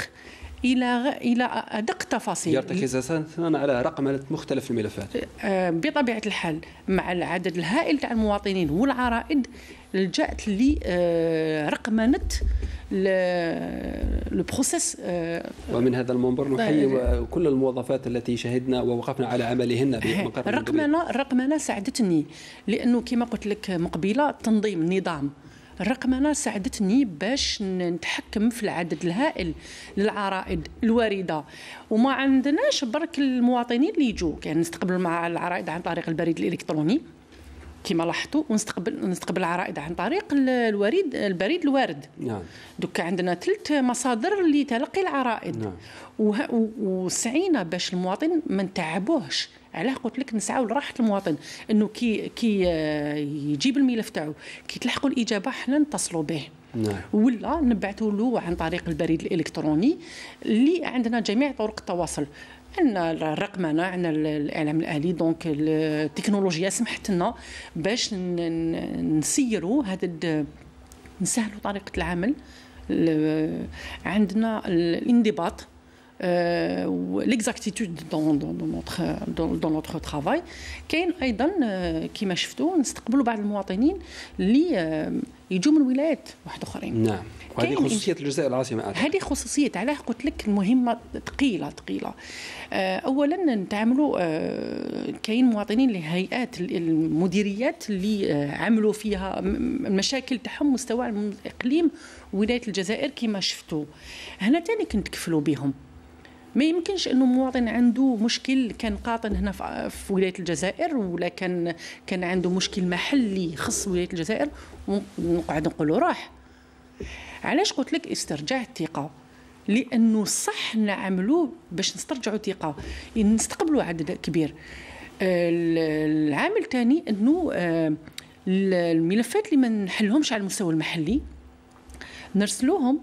الى الى ادق تفاصيل يرتكز على رقمنه مختلف الملفات أه، بطبيعه الحال مع العدد الهائل تاع المواطنين والعرائد لجات لرقمنه أه، لو بروسيس أه، ومن هذا المنبر نحيي كل الموظفات التي شهدنا ووقفنا على عملهن مقر الرقمنه الرقمنه ساعدتني لانه كما قلت لك مقبله تنظيم نظام الرقمنه ساعدتني باش نتحكم في العدد الهائل للعرائض الوارده وما عندناش برك المواطنين اللي يجوا يعني نستقبل مع العرائض عن طريق البريد الالكتروني كما لاحظتوا ونستقبل نستقبل العرائض عن طريق الوريد البريد الوارد نعم دوكا عندنا ثلاث مصادر لتلقي العرائض نعم. وسعينا باش المواطن ما نتعبوهش علاه قلت لك نسعاو لراحه المواطن انه كي كي آه، يجيب الملف تاعو كي تلحقوا الاجابه حنا نتصلوا به نعم. ولا نبعثوا له عن طريق البريد الالكتروني اللي عندنا جميع طرق التواصل عندنا الرقمنه عندنا الاعلام الالي دونك التكنولوجيا سمحت لنا باش نسيروا هذا نسهلوا طريقه العمل عندنا الانضباط والاكزاكتيتود دون دون دون نوتر ترافاي كاين ايضا كيما شفتوا نستقبلوا بعض المواطنين اللي يجوا من ولايات واحد اخرين نعم هذه خصوصية الجزائر العاصمة هذه خصوصية علاه قلت لك المهمة ثقيلة ثقيلة آه، أولا نتعاملوا آه، كاين مواطنين لهيئات المديريات اللي آه، عملوا فيها المشاكل تاعهم مستوى الإقليم ولاية الجزائر كما شفتوا هنا تاني كنتكفلوا بهم ما يمكنش انه مواطن عنده مشكل كان قاطن هنا في ولايه الجزائر ولا كان كان عنده مشكل محلي خص ولايه الجزائر ونقعد نقولوا راح علاش قلت لك استرجاع الثقه لانه صح نعملوا باش نسترجعوا الثقه نستقبلوا عدد كبير العامل الثاني انه آه، الملفات اللي ما نحلهمش على المستوى المحلي نرسلوهم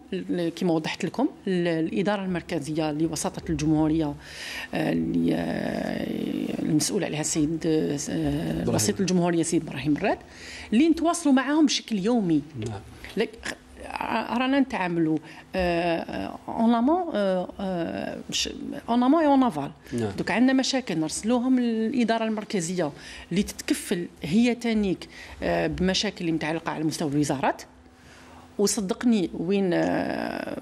كما وضحت لكم الاداره المركزيه لوساطه الجمهوريه آه، اللي آه، المسؤول عليها السيد آه، وسيط الجمهوريه سيد ابراهيم مراد اللي نتواصلوا معاهم بشكل يومي نعم رانا نتعاملوا اون لامون اون لامون اون افال دوك عندنا مشاكل نرسلوهم للاداره المركزيه اللي تتكفل هي تانيك بمشاكل اللي متعلقه على مستوى الوزارات وصدقني وين آه،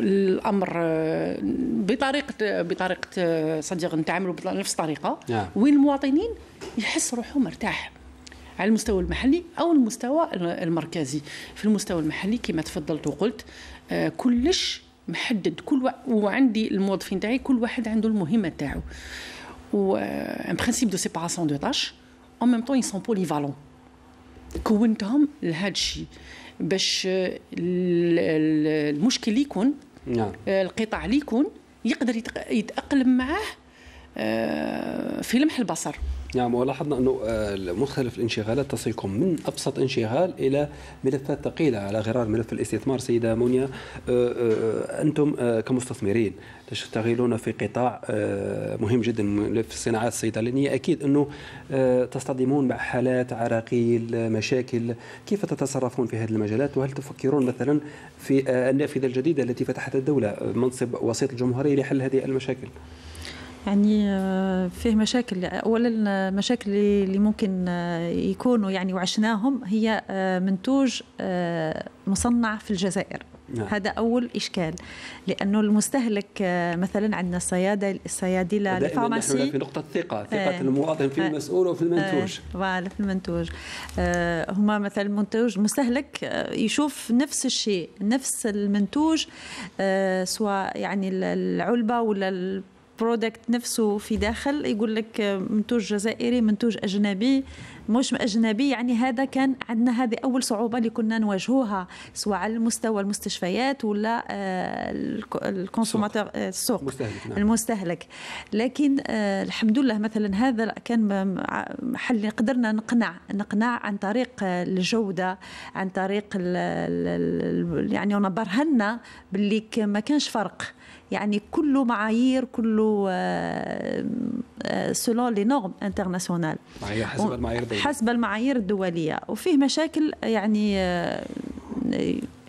الامر آه، بطريقه بطريقه آه، صديق نتعاملوا بنفس الطريقه نعم. وين المواطنين يحس روحه مرتاح على المستوى المحلي او المستوى المركزي في المستوى المحلي كما تفضلت وقلت كلش محدد كل و... وعندي الموظفين تاعي كل واحد عنده المهمه تاعو و ان برينسيپ دو سيباراسيون دو تاش اون ميم طون ils sont polyvalents كونتهم لهذا الشيء باش المشكل اللي يكون نعم. القطاع اللي يكون يقدر يتاقلم معاه آه، في لمح البصر نعم ولاحظنا أنه آه، مختلف الانشغالات تصلكم من أبسط انشغال إلى ملفات ثقيلة على غرار ملف الاستثمار سيدة مونيا آه، آه، أنتم كمستثمرين تشتغلون في قطاع مهم جدا ملف الصناعات الصيدلانية أكيد أنه تصطدمون مع حالات عراقيل مشاكل كيف تتصرفون في هذه المجالات وهل تفكرون مثلا في النافذة الجديدة التي فتحت الدولة منصب وسيط الجمهورية لحل هذه المشاكل؟ يعني آه، فيه مشاكل اولا المشاكل اللي ممكن آه، يكونوا يعني وعشناهم هي آه، منتوج مصنع في الجزائر نعم. هذا اول اشكال لانه المستهلك مثلا عندنا الصيادله الصيادله الفارماسي في نقطه ثقه ثقه آه. المواطن في المسؤول وفي المنتوج فوالا آه. في المنتوج آه هما مثلا منتوج مستهلك يشوف نفس الشيء نفس المنتوج آه سواء يعني العلبه ولا البرودكت نفسه في داخل يقول لك آه، منتوج جزائري منتوج اجنبي مش اجنبي يعني هذا كان عندنا هذه اول صعوبه اللي كنا نواجهوها سواء على مستوى المستشفيات ولا آه، الكونسوماتور آه، السوق المستهلك, نعم. المستهلك لكن الحمد لله مثلا هذا كان حل قدرنا نقنع نقنع عن طريق الجوده عن طريق يعني برهنا باللي ما كانش فرق يعني كله معايير كله سولون لي نورم انترناسيونال حسب المعايير الدولية حسب المعايير الدولية وفيه مشاكل يعني آه،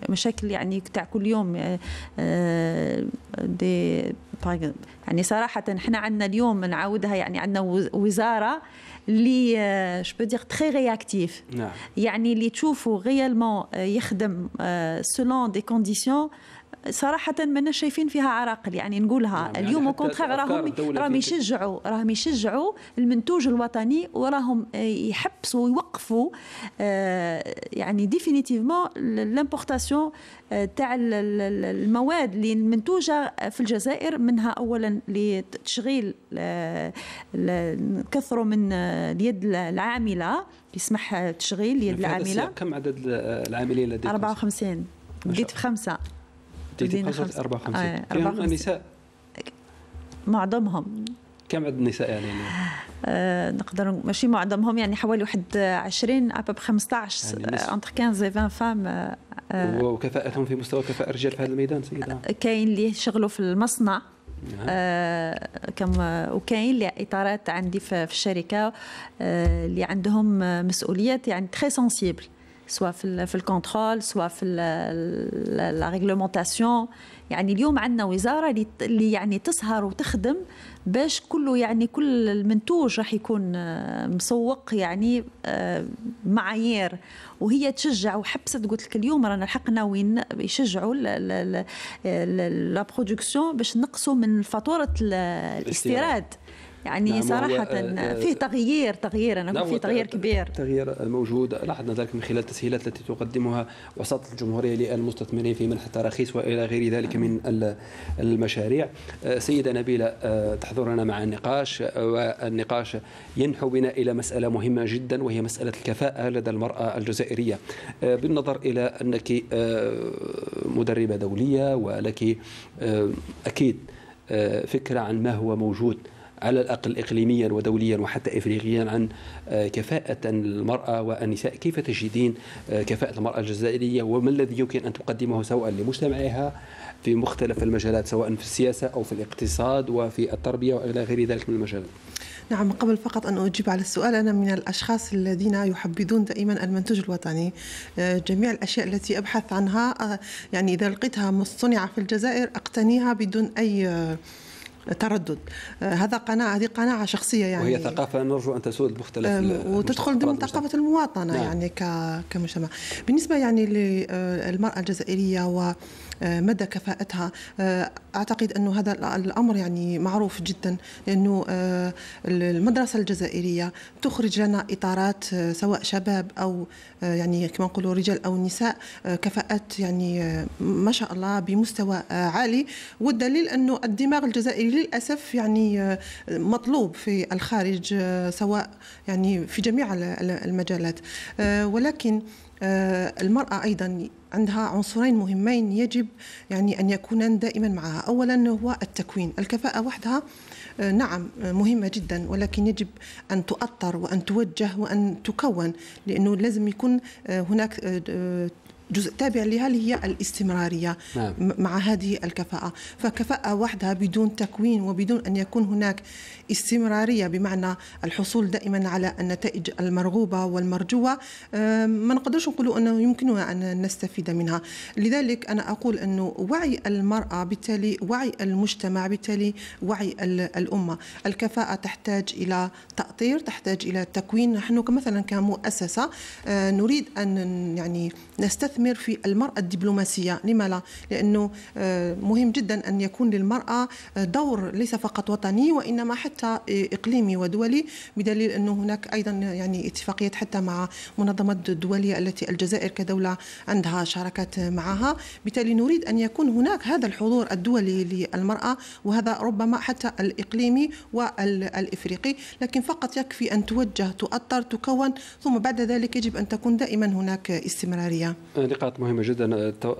مشاكل يعني تاع كل يوم آه، آه، دي يعني صراحة احنا عندنا اليوم نعاودها يعني عندنا وزارة اللي شو بدي تخي رياكتيف نعم. يعني اللي تشوفوا غيالمون يخدم سولون دي كونديسيون صراحه ما شايفين فيها عراقل يعني نقولها نعم، يعني اليوم كونترير راهم راهم يشجعوا راهم يشجعوا المنتوج الوطني وراهم آه، يحبسوا ويوقفوا آه، يعني ديفينيتيفمون لامبورتاسيون آه، تاع المواد اللي منتوجه في الجزائر منها اولا لتشغيل نكثروا من اليد العامله يسمح تشغيل اليد العامله كم عدد العاملين لديكم 54 بديت بخمسه 54 آه، نساء معظمهم كم عدد النساء يعني؟ آه نقدر ماشي معظمهم يعني حوالي واحد 20 ابوب 15 انتر 15 و 20 فام وكفاءتهم في مستوى كفاءة الرجال في هذا الميدان سيدة؟ كاين اللي يشتغلوا في المصنع نعم. آه كم وكاين اللي اطارات عندي في الشركه آه، اللي عندهم مسؤوليات يعني تري سونسيبل سواء في, في الكونترول سواء في لا ريغلومونتاسيون يعني اليوم عندنا وزاره اللي يعني تسهر وتخدم باش كله يعني كل المنتوج راح يكون آه، مسوق يعني آه، معايير وهي تشجع وحبست قلت لك اليوم رانا الحق وين يشجعوا لا برودكسيون باش نقصوا من فاتوره الاستيراد يعني نعم، صراحه آه، آه، في تغيير تغيير انا اقول في تغيير كبير تغيير موجود لاحظنا ذلك من خلال التسهيلات التي تقدمها وساطه الجمهوريه للمستثمرين في منح التراخيص والى غير ذلك من نعم. المشاريع آه، سيده نبيله تحضرنا مع النقاش والنقاش ينحو بنا الى مساله مهمه جدا وهي مساله الكفاءه لدى المراه الجزائريه بالنظر الى انك مدربه دوليه ولك اكيد فكره عن ما هو موجود على الأقل إقليميا ودوليا وحتى إفريقيا عن آه، كفاءة المرأة والنساء كيف تجدين آه، كفاءة المرأة الجزائرية وما الذي يمكن أن تقدمه سواء لمجتمعها في مختلف المجالات سواء في السياسة أو في الاقتصاد وفي التربية وإلى غير ذلك من المجالات نعم قبل فقط أن أجيب على السؤال أنا من الأشخاص الذين يحبذون دائما المنتوج الوطني آه، جميع الأشياء التي أبحث عنها يعني إذا لقيتها مصنعه في الجزائر أقتنيها بدون أي تردد آه، هذا قناعة هذه قناعة شخصية يعني وهي ثقافة نرجو أن تسود مختلف آه، وتدخل ضمن ثقافة المواطنة نعم. يعني كمجتمع بالنسبة يعني للمرأة آه، الجزائرية و آه، مدى كفاءتها آه، اعتقد انه هذا الامر يعني معروف جدا لانه آه، المدرسه الجزائريه تخرج لنا اطارات سواء شباب او يعني كما نقولوا رجال او نساء كفاءات يعني ما شاء الله بمستوى عالي والدليل انه الدماغ الجزائري للاسف يعني مطلوب في الخارج سواء يعني في جميع المجالات ولكن المراه ايضا عندها عنصرين مهمين يجب يعني أن يكونان دائما معها أولا هو التكوين الكفاءة وحدها آه، نعم آه، مهمة جدا ولكن يجب أن تؤطر وأن توجه وأن تكون لأنه لازم يكون آه، هناك جزء تابع لها اللي هي الاستمرارية نعم. مع هذه الكفاءة فكفاءة وحدها بدون تكوين وبدون أن يكون هناك استمرارية بمعنى الحصول دائما على النتائج المرغوبة والمرجوة ما نقدرش نقولوا أنه يمكننا أن نستفيد منها لذلك أنا أقول أنه وعي المرأة بالتالي وعي المجتمع بالتالي وعي الأمة الكفاءة تحتاج إلى تأطير تحتاج إلى تكوين نحن مثلا كمؤسسة آه، نريد أن يعني نستثمر نستثمر في المرأة الدبلوماسية لما لا لأنه آه، مهم جدا أن يكون للمرأة آه، دور ليس فقط وطني وإنما حتى آه، إقليمي ودولي بدليل أنه هناك أيضا يعني اتفاقيات حتى مع منظمة الدولية التي الجزائر كدولة عندها شراكات معها بالتالي نريد أن يكون هناك هذا الحضور الدولي للمرأة وهذا ربما حتى الإقليمي والإفريقي لكن فقط يكفي أن توجه تؤطر تكون ثم بعد ذلك يجب أن تكون دائما هناك استمرارية نقاط مهمة جدا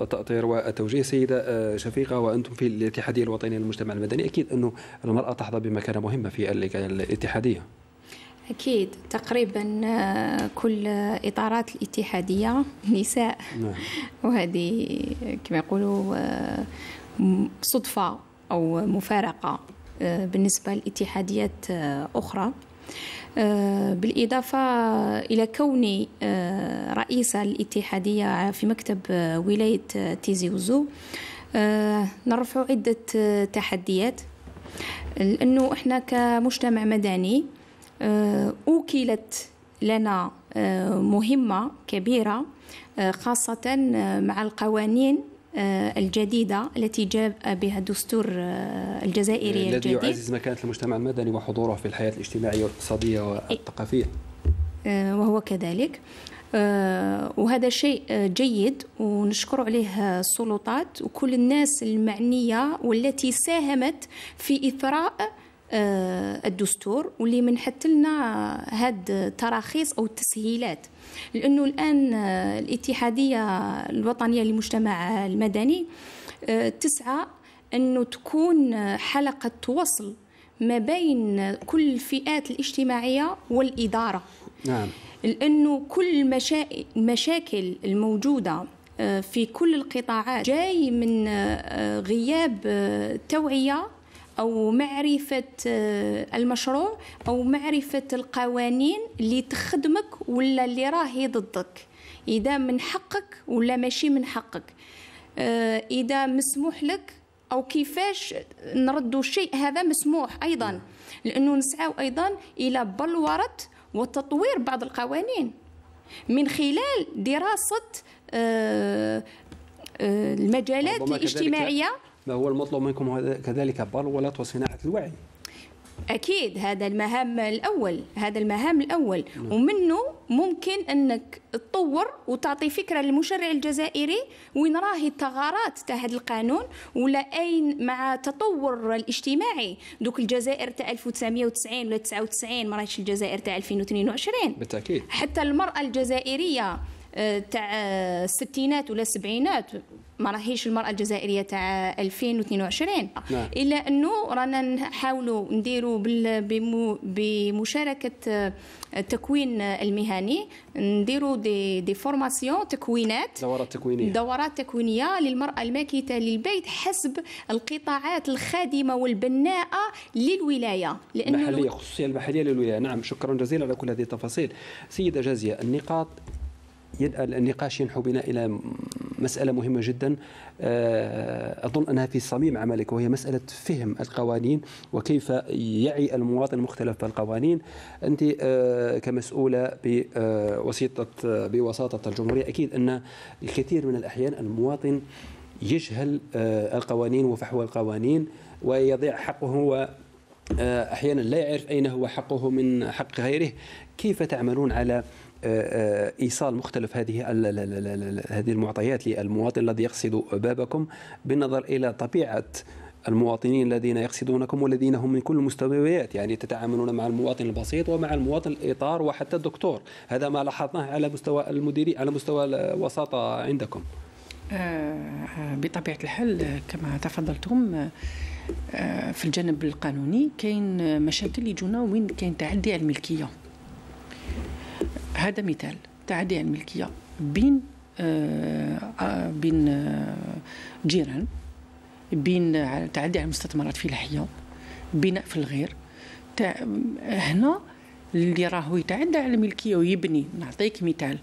التأطير والتوجيه سيدة آه، شفيقة وأنتم في الاتحادية الوطنية للمجتمع المدني أكيد أنه المرأة تحظى بمكانة مهمة في الاتحادية أكيد تقريبا آه، كل إطارات الاتحادية نساء نعم. وهذه كما يقولوا آه، صدفة أو مفارقة بالنسبة لاتحاديات أخرى آه، بالإضافة إلى كوني آه، رئيسة الاتحادية في مكتب آه، ولاية تيزي وزو نرفع عدة تحديات لأنه إحنا كمجتمع مدني أوكلت لنا مهمة كبيرة خاصة مع القوانين آه، الجديدة التي جاء بها الدستور آه، الجزائري الذي الجديد الذي يعزز مكانة المجتمع المدني وحضوره في الحياة الاجتماعية والاقتصادية والثقافية آه، وهو كذلك وهذا شيء جيد ونشكر عليه السلطات وكل الناس المعنية والتي ساهمت في إثراء آه، الدستور واللي منحت لنا هاد التراخيص او التسهيلات لانه الان آه، الاتحاديه الوطنيه للمجتمع المدني آه، تسعى انه تكون حلقه توصل ما بين كل الفئات الاجتماعيه والاداره نعم لانه كل المشا... المشاكل الموجوده في كل القطاعات جاي من غياب توعيه او معرفه آه، المشروع او معرفه القوانين اللي تخدمك ولا اللي راهي ضدك اذا من حقك ولا ماشي من حقك آه، اذا مسموح لك او كيفاش نردوا شيء هذا مسموح ايضا نعم. لانه نسعى ايضا الى بلوره وتطوير بعض القوانين من خلال دراسه آه، المجالات الاجتماعيه ما هو المطلوب منكم كذلك بلورة وصناعة الوعي اكيد هذا المهام الاول هذا المهام الاول نعم. ومنه ممكن انك تطور وتعطي فكره للمشرع الجزائري وين راهي الثغرات تاع هذا القانون ولا اين مع التطور الاجتماعي دوك الجزائر تاع 1990 ولا 99 ما راهيش الجزائر تاع 2022 بالتاكيد حتى المراه الجزائريه تاع الستينات ولا السبعينات ما راهيش المراه الجزائريه تاع 2022 نعم. الا انه رانا نحاولوا نديروا بمشاركه آه، التكوين المهني نديروا دي دي فورماسيون تكوينات دورات تكوينيه دورات تكوينيه للمراه الماكته للبيت حسب القطاعات الخادمه والبناءه للولايه لانه المحليه خصوصيا المحليه للولايه نعم شكرا جزيلا على كل هذه التفاصيل سيده جازيه النقاط النقاش ينحو بنا إلى مسألة مهمة جدا آه، أظن أنها في صميم عملك وهي مسألة فهم القوانين وكيف يعي المواطن مختلف القوانين أنت آه، كمسؤولة بوسيطة آه، بوساطة الجمهورية أكيد أن الكثير من الأحيان المواطن يجهل القوانين وفحوى القوانين ويضيع حقه و احيانا لا يعرف اين هو حقه من حق غيره كيف تعملون على ايصال مختلف هذه هذه المعطيات للمواطن الذي يقصد بابكم بالنظر الى طبيعه المواطنين الذين يقصدونكم والذين هم من كل المستويات يعني تتعاملون مع المواطن البسيط ومع المواطن الاطار وحتى الدكتور هذا ما لاحظناه على مستوى المديري على مستوى الوساطه عندكم آه، آه، بطبيعه الحال كما تفضلتم آه، في الجانب القانوني كاين مشاكل يجونا وين كاين تعدي على الملكيه هذا مثال تعدي على الملكيه بين آه، آه، بين آه، جيران بين تعدي على المستثمرات الحياة بناء في الغير تع... هنا اللي راهو يتعدى على الملكيه ويبني نعطيك مثال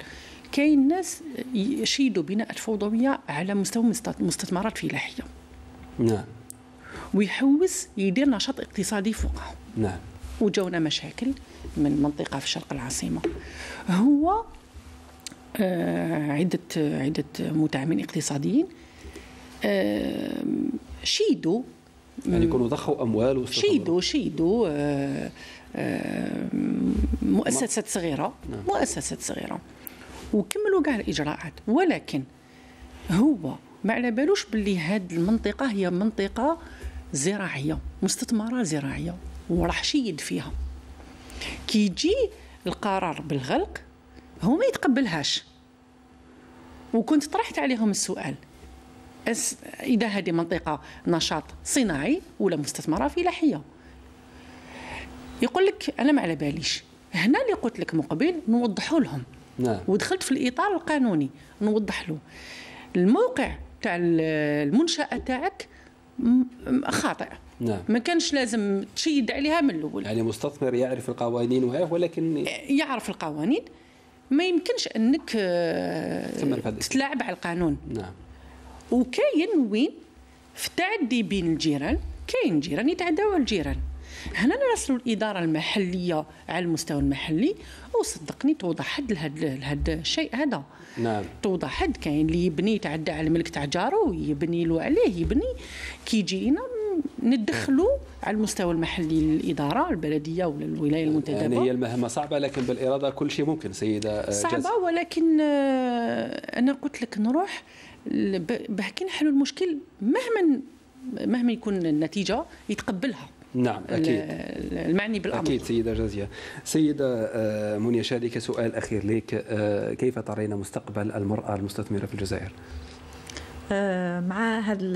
كاين ناس يشيدوا بناء الفوضويه على مستوى مستثمرات فلاحيه نعم ويحوس يدير نشاط اقتصادي فوقها نعم وجونا مشاكل من منطقه في شرق العاصمه هو آه، عدة عدة مدعمين اقتصاديين آه، شيدوا يعني يكونوا ضخوا اموال وستخدر. شيدوا شيدوا آه، مؤسسات صغيره نعم. مؤسسات صغيره وكملوا كاع الاجراءات ولكن هو ما على بالوش باللي هاد المنطقه هي منطقه زراعيه مستثمره زراعيه وراح شيد فيها كي يجي القرار بالغلق هو ما يتقبلهاش وكنت طرحت عليهم السؤال أس اذا هذه منطقه نشاط صناعي ولا مستثمره فلاحيه يقول لك انا ما على باليش هنا اللي قلت لك مقبل نوضحوا لهم نعم. ودخلت في الاطار القانوني نوضح له الموقع تاع المنشاه تاعك خاطئ نعم. ما كانش لازم تشيد عليها من الاول يعني مستثمر يعرف القوانين وهي ولكن يعرف القوانين ما يمكنش انك آه، تتلاعب على القانون نعم وكاين وين في التعدي بين الجيران كاين جيران يتعداو الجيران هنا نرسلوا الاداره المحليه على المستوى المحلي وصدقني توضح حد لهذا الشيء هذا نعم توضح حد كاين اللي يبني يتعدى على الملك تاع جارو يبني له عليه يبني كيجي هنا ندخلوا على المستوى المحلي الاداره البلديه ولا الولايه المنتدبه يعني هي المهمه صعبه لكن بالاراده كل شيء ممكن سيده صعبه جاز. ولكن آه، انا قلت لك نروح باه كي نحلوا المشكل مهما مهما يكون النتيجه يتقبلها نعم اكيد المعني بالامر اكيد سيده جازيه سيده آه، منيا شادي كسؤال اخير لك آه، كيف ترين مستقبل المراه المستثمره في الجزائر؟ آه، مع هال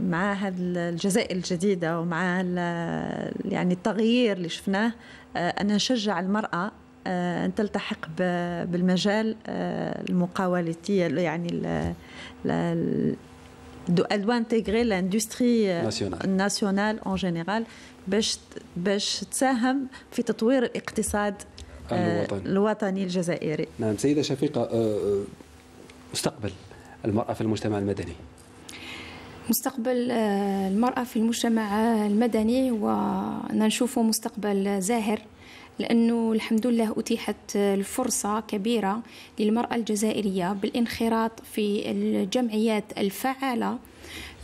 مع هال الجزائر الجديده ومع يعني التغيير اللي شفناه آه، ان نشجع المراه آه، ان تلتحق بالمجال المقاولتي يعني دو انتيغري لاندستري ناسيونال اون جينيرال باش باش تساهم في تطوير الاقتصاد الوطني الوطني الجزائري نعم سيده شفيقه مستقبل المرأة في المجتمع المدني مستقبل آه، المرأة في المجتمع المدني ونشوفه مستقبل زاهر لأنه الحمد لله أتيحت آه، الفرصة كبيرة للمرأة الجزائرية بالانخراط في الجمعيات الفعالة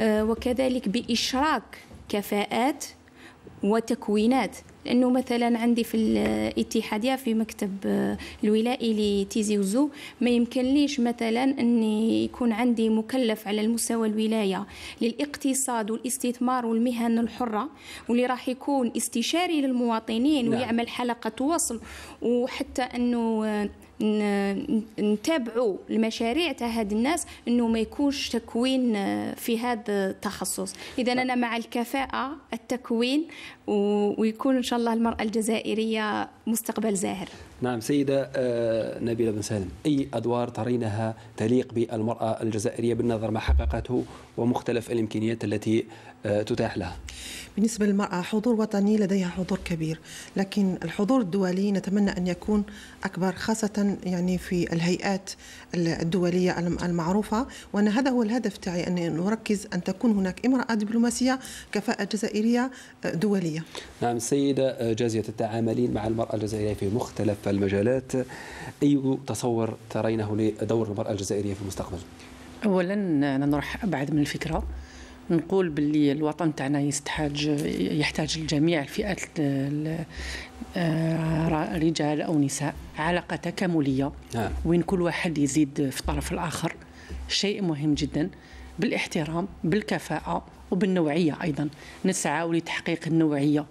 آه، وكذلك بإشراك كفاءات وتكوينات لانه مثلا عندي في الاتحاديه في مكتب آه، الولائي لتيزي وزو ما يمكنليش مثلا اني يكون عندي مكلف على المستوى الولايه للاقتصاد والاستثمار والمهن الحره واللي راح يكون استشاري للمواطنين نعم. ويعمل حلقه وصل وحتى انه آه، نتابعوا المشاريع تاع هاد الناس انه ما يكونش تكوين آه، في هذا التخصص اذا انا مع الكفاءه التكوين ويكون ان شاء الله المراه الجزائريه مستقبل زاهر نعم سيدة آه، نبيلة بن سالم أي أدوار ترينها تليق بالمرأة الجزائرية بالنظر ما حققته ومختلف الإمكانيات التي آه، تتاح لها بالنسبة للمرأة حضور وطني لديها حضور كبير لكن الحضور الدولي نتمنى أن يكون أكبر خاصة يعني في الهيئات الدولية المعروفة وأن هذا هو الهدف تاعي أن نركز أن تكون هناك امرأة دبلوماسية كفاءة جزائرية آه، دولية نعم السيدة آه، جازية التعاملين مع المرأة الجزائرية في مختلف المجالات أي تصور ترينه لدور المرأة الجزائرية في المستقبل؟ أولا أنا آه، نروح أبعد من الفكرة نقول باللي الوطن تاعنا يستحاج يحتاج الجميع الفئات آه، رجال او نساء علاقه تكامليه آه. وين كل واحد يزيد في طرف الاخر شيء مهم جدا بالاحترام بالكفاءه وبالنوعيه ايضا نسعى لتحقيق النوعيه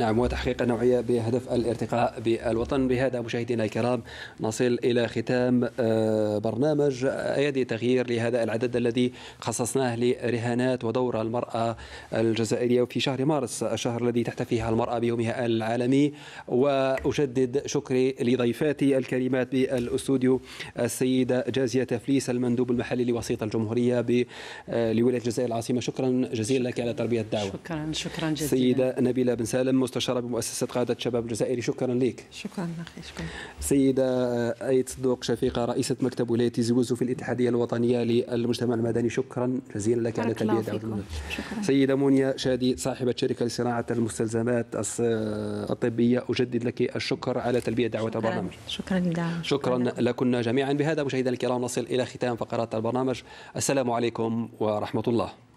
نعم وتحقيق النوعية بهدف الارتقاء بالوطن بهذا مشاهدينا الكرام نصل إلى ختام آه، برنامج أيدي تغيير لهذا العدد الذي خصصناه لرهانات ودور المرأة الجزائرية في شهر مارس الشهر الذي تحتفيها المرأة بيومها العالمي وأشدد شكري لضيفاتي الكريمات بالأستوديو السيدة جازية تفليس المندوب المحلي لوسيط الجمهورية آه، لولاية الجزائر العاصمة شكرا جزيلا لك على تربية الدعوة شكرا شكرا جزيلا سيدة نبيلة بن سالم المستشارة بمؤسسة قادة شباب الجزائري شكرا لك شكرا أخي شكرا سيدة أيت صدوق شفيقة رئيسة مكتب ولاية زوزو في الاتحادية الوطنية للمجتمع المدني شكرا جزيلا لك على تلبية دعوتنا سيدة منيا شادي صاحبة شركة لصناعة المستلزمات الطبية أجدد لك الشكر على تلبية دعوة شكرا. البرنامج شكرا لدعم. شكرا, شكرا لكن جميعا بهذا مشاهدينا الكرام نصل إلى ختام فقرات البرنامج السلام عليكم ورحمة الله